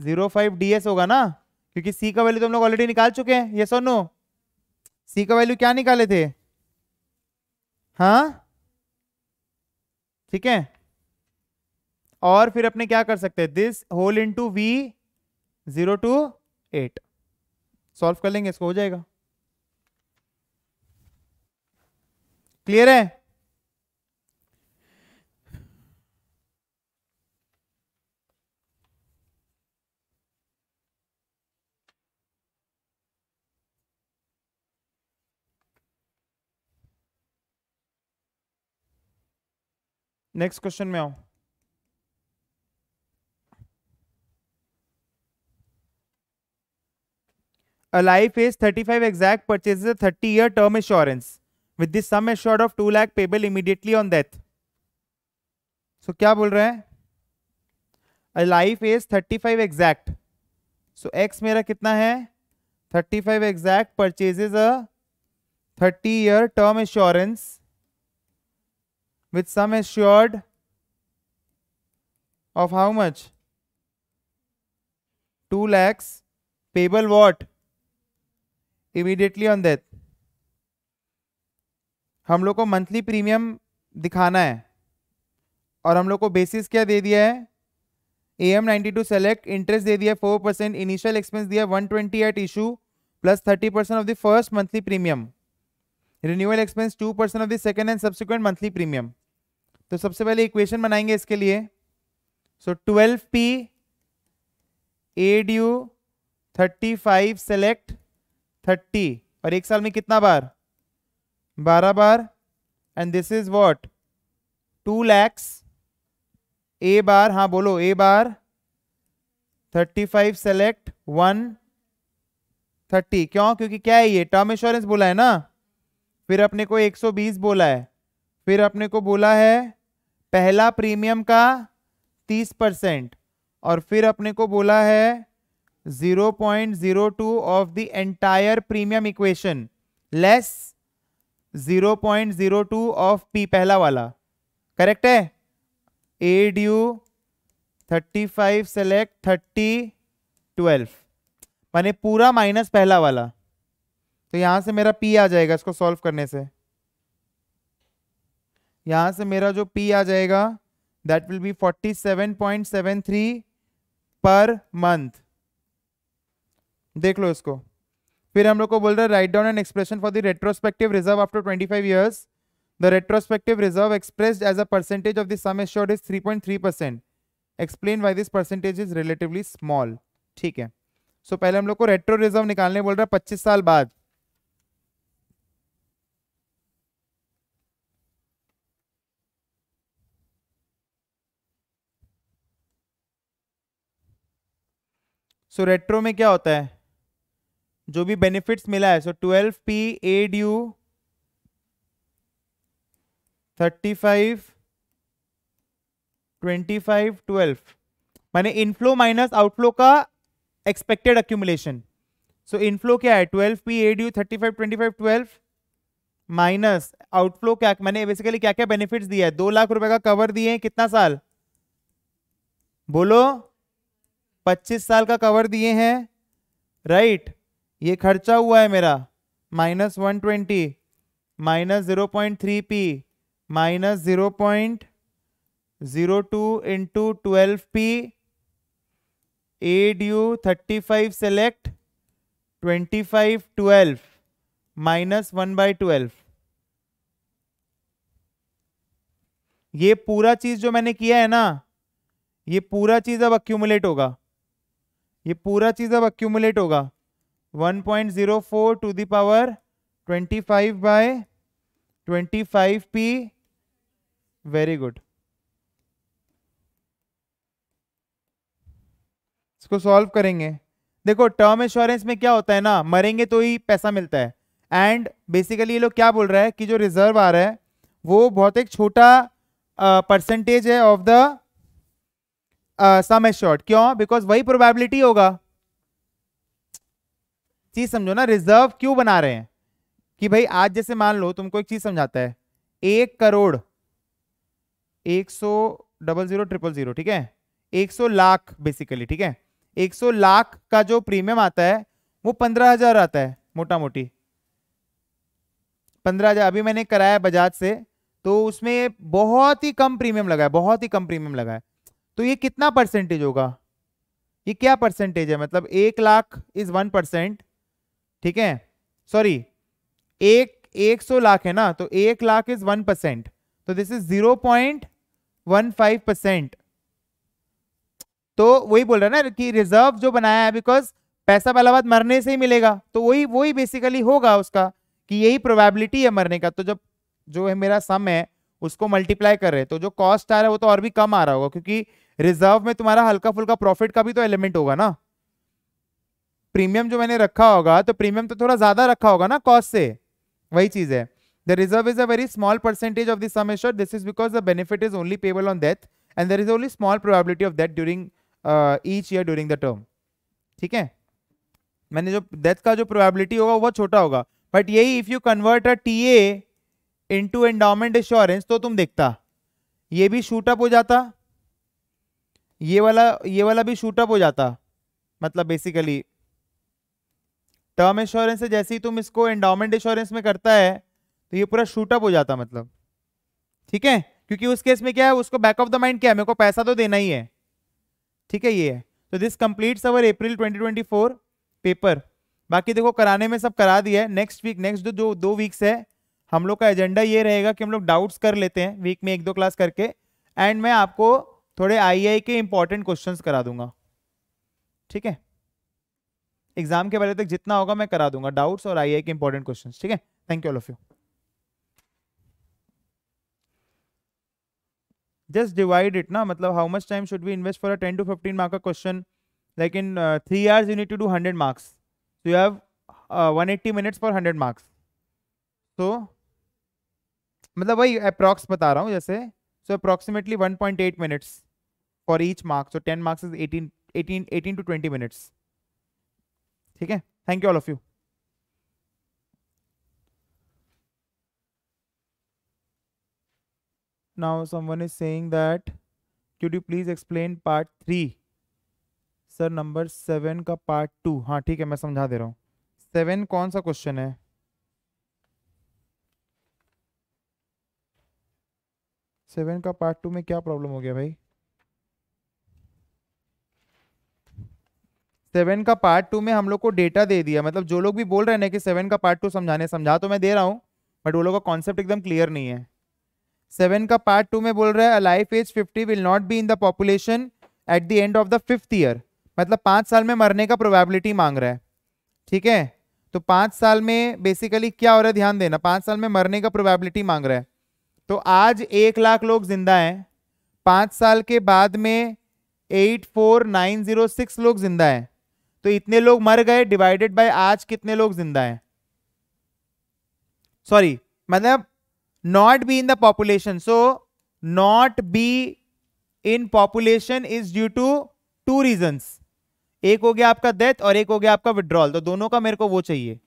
zero five D S होगा ना क्योंकि सी का वैल्यू तो हम लोग ऑलरेडी निकाल चुके हैं ये सो नो सी का वैल्यू क्या निकाले थे हाँ ठीक है और फिर अपने क्या कर सकते हैं this whole into V zero to eight solve कर लेंगे इसको हो जाएगा क्लियर है नेक्स्ट क्वेश्चन में आओ a life is 35 five exact purchase thirty year term insurance with this sum assured of two lakh payable immediately on death so क्या बोल रहे हैं a life is thirty five exact so X मेरा कितना है thirty five exact purchases a thirty year term insurance with sum assured of how much 2 lakhs payable what immediately on death हम लोग को मंथली प्रीमियम दिखाना है और हम लोग को बेसिस क्या दे दिया है A M ninety two select interest दे दिया फोर परसेंट इनिशियल एक्सपेंस दिया one twenty at issue plus thirty percent of the first monthly premium renewal expense two percent of the second and subsequent monthly premium तो सबसे पहले इक्वेशन बनाएंगे इसके लिए so twelve P A thirty five select thirty और एक साल में कितना बार बारह बार and this is what two lakhs ए बार हाँ बोलो a bar thirty five select one thirty क्यों क्योंकि क्या है ये टर्म इंश्योरेंस बोला है ना फिर अपने को एक सौ बीस बोला है फिर अपने को बोला है पहला प्रीमियम का तीस परसेंट और फिर अपने को बोला है zero point zero two of the entire premium equation less zero point zero two of P पहला वाला करेक्ट है a due thirty five select thirty twelve माने पूरा माइनस पहला वाला तो यहाँ से मेरा पी आ जाएगा इसको सॉल्व करने से यहाँ से मेरा जो पी आ जाएगा that will be 47.73 per month देख लो इसको फिर हम लोग को बोल रहे write down and expression for the retrospective reserve after 25 years the retrospective reserve express as a percentage of the sum assured is 3.3 percent explain why this percentage is relatively small ठीक है सो so, पहले हम लोग को रेट्रो रिजर्व निकालने बोल रहा है पच्चीस साल बाद सो so, रेट्रो में क्या होता है जो भी बेनिफिट्स मिला है so twelve P a due thirty five twenty five twelve माने इनफ्लो माइनस आउटफ्लो का एक्सपेक्टेड अक्यूमुलेशन सो इनफ्लो क्या है twelve P a due thirty five twenty five twelve minus outflow क्या मैंने बेसिकली क्या क्या बेनिफिट्स दिया है दो लाख रुपए का कवर दिए हैं कितना साल बोलो पच्चीस साल का कवर दिए हैं राइट ये खर्चा हुआ है मेरा minus one twenty minus zero point three P minus zero point zero two into twelve P a due thirty five select twenty five twelve minus one by twelve ये पूरा चीज़ जो मैंने किया है ना ये पूरा चीज़ अब अक्यूमुलेट होगा ये पूरा चीज़ अब अक्यूमुलेट होगा 1.04 to the power five by 25 P very good इसको सॉल्व करेंगे देखो टर्म इंश्योरेंस में क्या होता है ना मरेंगे तो ही पैसा मिलता है एंड बेसिकली ये लोग क्या बोल रहा है कि जो रिजर्व आ रहा है वो बहुत एक छोटा परसेंटेज है ऑफ द सम एश्योर्ड क्यों बिकॉज वही प्रोबेबिलिटी होगा चीज समझो ना रिजर्व क्यों बना रहे हैं कि भाई आज जैसे मान लो तुमको एक चीज समझाता है एक करोड़ एक सौ डबल जीरो ट्रिपल जीरो ठीक है एक सौ लाख बेसिकली ठीक है एक सौ लाख का जो प्रीमियम आता है वो पंद्रह हजार आता है मोटा मोटी पंद्रह हजार अभी मैंने कराया बजाज से तो उसमें बहुत ही कम प्रीमियम लगा है बहुत ही कम प्रीमियम लगा है तो ये कितना परसेंटेज होगा ये क्या परसेंटेज है मतलब एक लाख इज वन परसेंट ठीक है सॉरी एक एक सौ लाख है ना तो एक लाख इज वन परसेंट तो this is zero point one five percent तो वही बोल रहा है ना कि रिजर्व जो बनाया है बिकॉज पैसा बात मरने से ही मिलेगा तो वही वही बेसिकली होगा उसका कि यही प्रोबेबिलिटी है मरने का तो जब जो है मेरा सम है उसको मल्टीप्लाई कर रहे तो जो कॉस्ट आ रहा है वो तो और भी कम आ रहा होगा क्योंकि रिजर्व में तुम्हारा हल्का फुल्का प्रॉफिट का भी तो एलिमेंट होगा ना प्रीमियम जो मैंने रखा होगा तो प्रीमियम तो थोड़ा ज्यादा रखा होगा ना कॉस्ट से वही चीज है the reserve is a very small percentage of this sum this is because the benefit is only payable on death and there is only small probability of that during each year during the term ठीक है मैंने जो डेथ का जो प्रोबेबिलिटी होगा वो छोटा होगा बट यही if you convert a T A to endowment insurance तो तुम देखता ये भी शूटअप हो जाता ये वाला ये वाला भी शूटअप हो जाता मतलब बेसिकली टर्म इंश्योरेंस है जैसे ही तुम इसको एंडाउमेंट इंश्योरेंस में करता है तो ये पूरा शूटअप हो जाता मतलब ठीक है क्योंकि उस केस में क्या है उसको बैक ऑफ द माइंड क्या है मेरे को पैसा तो देना ही है ठीक है ये है तो this completes our April 2024 paper बाकी देखो कराने में सब करा दिया है नेक्स्ट वीक नेक्स्ट जो दो वीक्स है हम लोग का एजेंडा ये रहेगा कि हम लोग डाउट्स कर लेते हैं वीक में एक दो क्लास करके एंड मैं आपको थोड़े आईआई के इंपॉर्टेंट क्वेश्चंस करा दूंगा ठीक है एग्जाम के पहले तक जितना होगा मैं करा दूंगा डाउट्स और आईआई के इंपॉर्टेंट क्वेश्चन ठीक है thank you all of you just divide it ना मतलब how much time should be invest for a ten to fifteen mark का question like in three hours you need to do hundred marks so you have one eighty minutes for hundred marks तो मतलब वही अप्रॉक्स बता रहा हूँ जैसे so approximately one point eight minutes for each mark. So 10 marks is 18, 18, 18 to 20 minutes. ठीक है thank you all of you now someone is saying that could you please explain part three sir number seven का पार्ट टू हाँ ठीक है मैं समझा दे रहा हूँ सेवन कौन सा क्वेश्चन है सेवन का पार्ट टू में क्या प्रॉब्लम हो गया भाई सेवन का पार्ट टू में हम लोग को डेटा दे दिया मतलब जो लोग भी बोल रहे हैं कि सेवन का पार्ट टू समझाने समझा तो मैं दे रहा हूँ बट वो लोग का कॉन्सेप्ट एकदम क्लियर नहीं है सेवन का पार्ट टू में बोल रहा है life age fifty will not be in the population at the end of the fifth year मतलब पाँच साल में मरने का प्रोबेबिलिटी मांग रहा है ठीक है तो पाँच साल में बेसिकली क्या हो रहा है ध्यान देना पाँच साल में मरने का प्रोबेबिलिटी मांग रहा है तो आज एक लाख लोग जिंदा हैं पाँच साल के बाद में eight four nine zero six लोग जिंदा हैं तो इतने लोग मर गए डिवाइडेड बाय आज कितने लोग जिंदा हैं सॉरी मतलब not be in the population so not be in population is due to two reasons एक हो गया आपका डेथ और एक हो गया आपका विड्रॉल तो दोनों का मेरे को वो चाहिए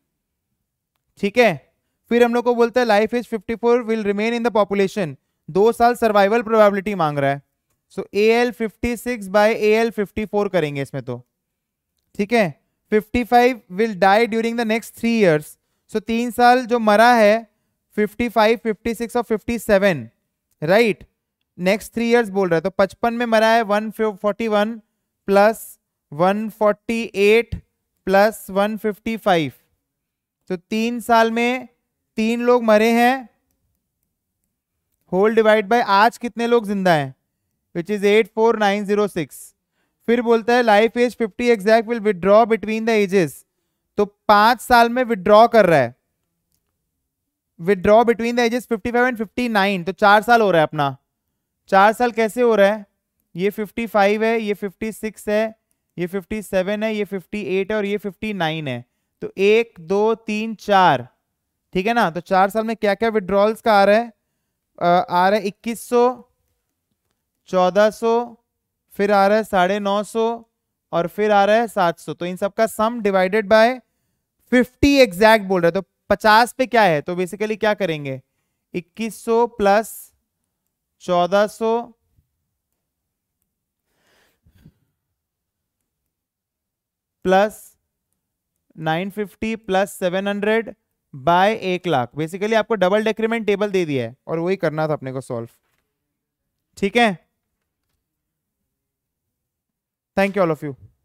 ठीक है फिर हम लोग को बोलते हैं life is 54 will remain in the population दो साल सर्वाइवल प्रोबेबिलिटी मांग रहा है so A L fifty six by A L fifty four करेंगे इसमें तो ठीक है 55 will die during the next three years so तीन साल जो मरा है 55, 56 और 57 राइट नेक्स्ट थ्री ईयर्स बोल रहा है तो 55 में मरा है 141 प्लस 148 प्लस 155 तो तीन साल में तीन लोग मरे हैं होल डिवाइड बाय आज कितने लोग जिंदा हैं which is eight four nine zero six फिर बोलता है life age fifty exact will withdraw between the ages तो पांच साल में विड्रॉ कर रहा है withdraw between the ages 55 and 59 तो चार साल हो रहा है अपना चार साल कैसे हो रहा है ये 55 है ये 56 है ये 57 है ये 58 है और ये 59 है तो एक दो तीन चार ठीक है ना तो चार साल में क्या क्या विड्रॉल्स का आ रहा है आ, आ रहा है इक्कीस सौ चौदह सौ फिर आ रहा है साढ़े नौ सौ और फिर आ रहा है सात सौ तो इन सबका sum divided by fifty exact बोल रहे तो पचास पे क्या है तो बेसिकली क्या करेंगे इक्कीस सौ प्लस चौदह सौ plus nine fifty plus seven hundred by एक लाख बेसिकली आपको डबल डेक्रीमेंट टेबल दे दिया है और वही करना था अपने को सॉल्व ठीक है Thank you, all of you.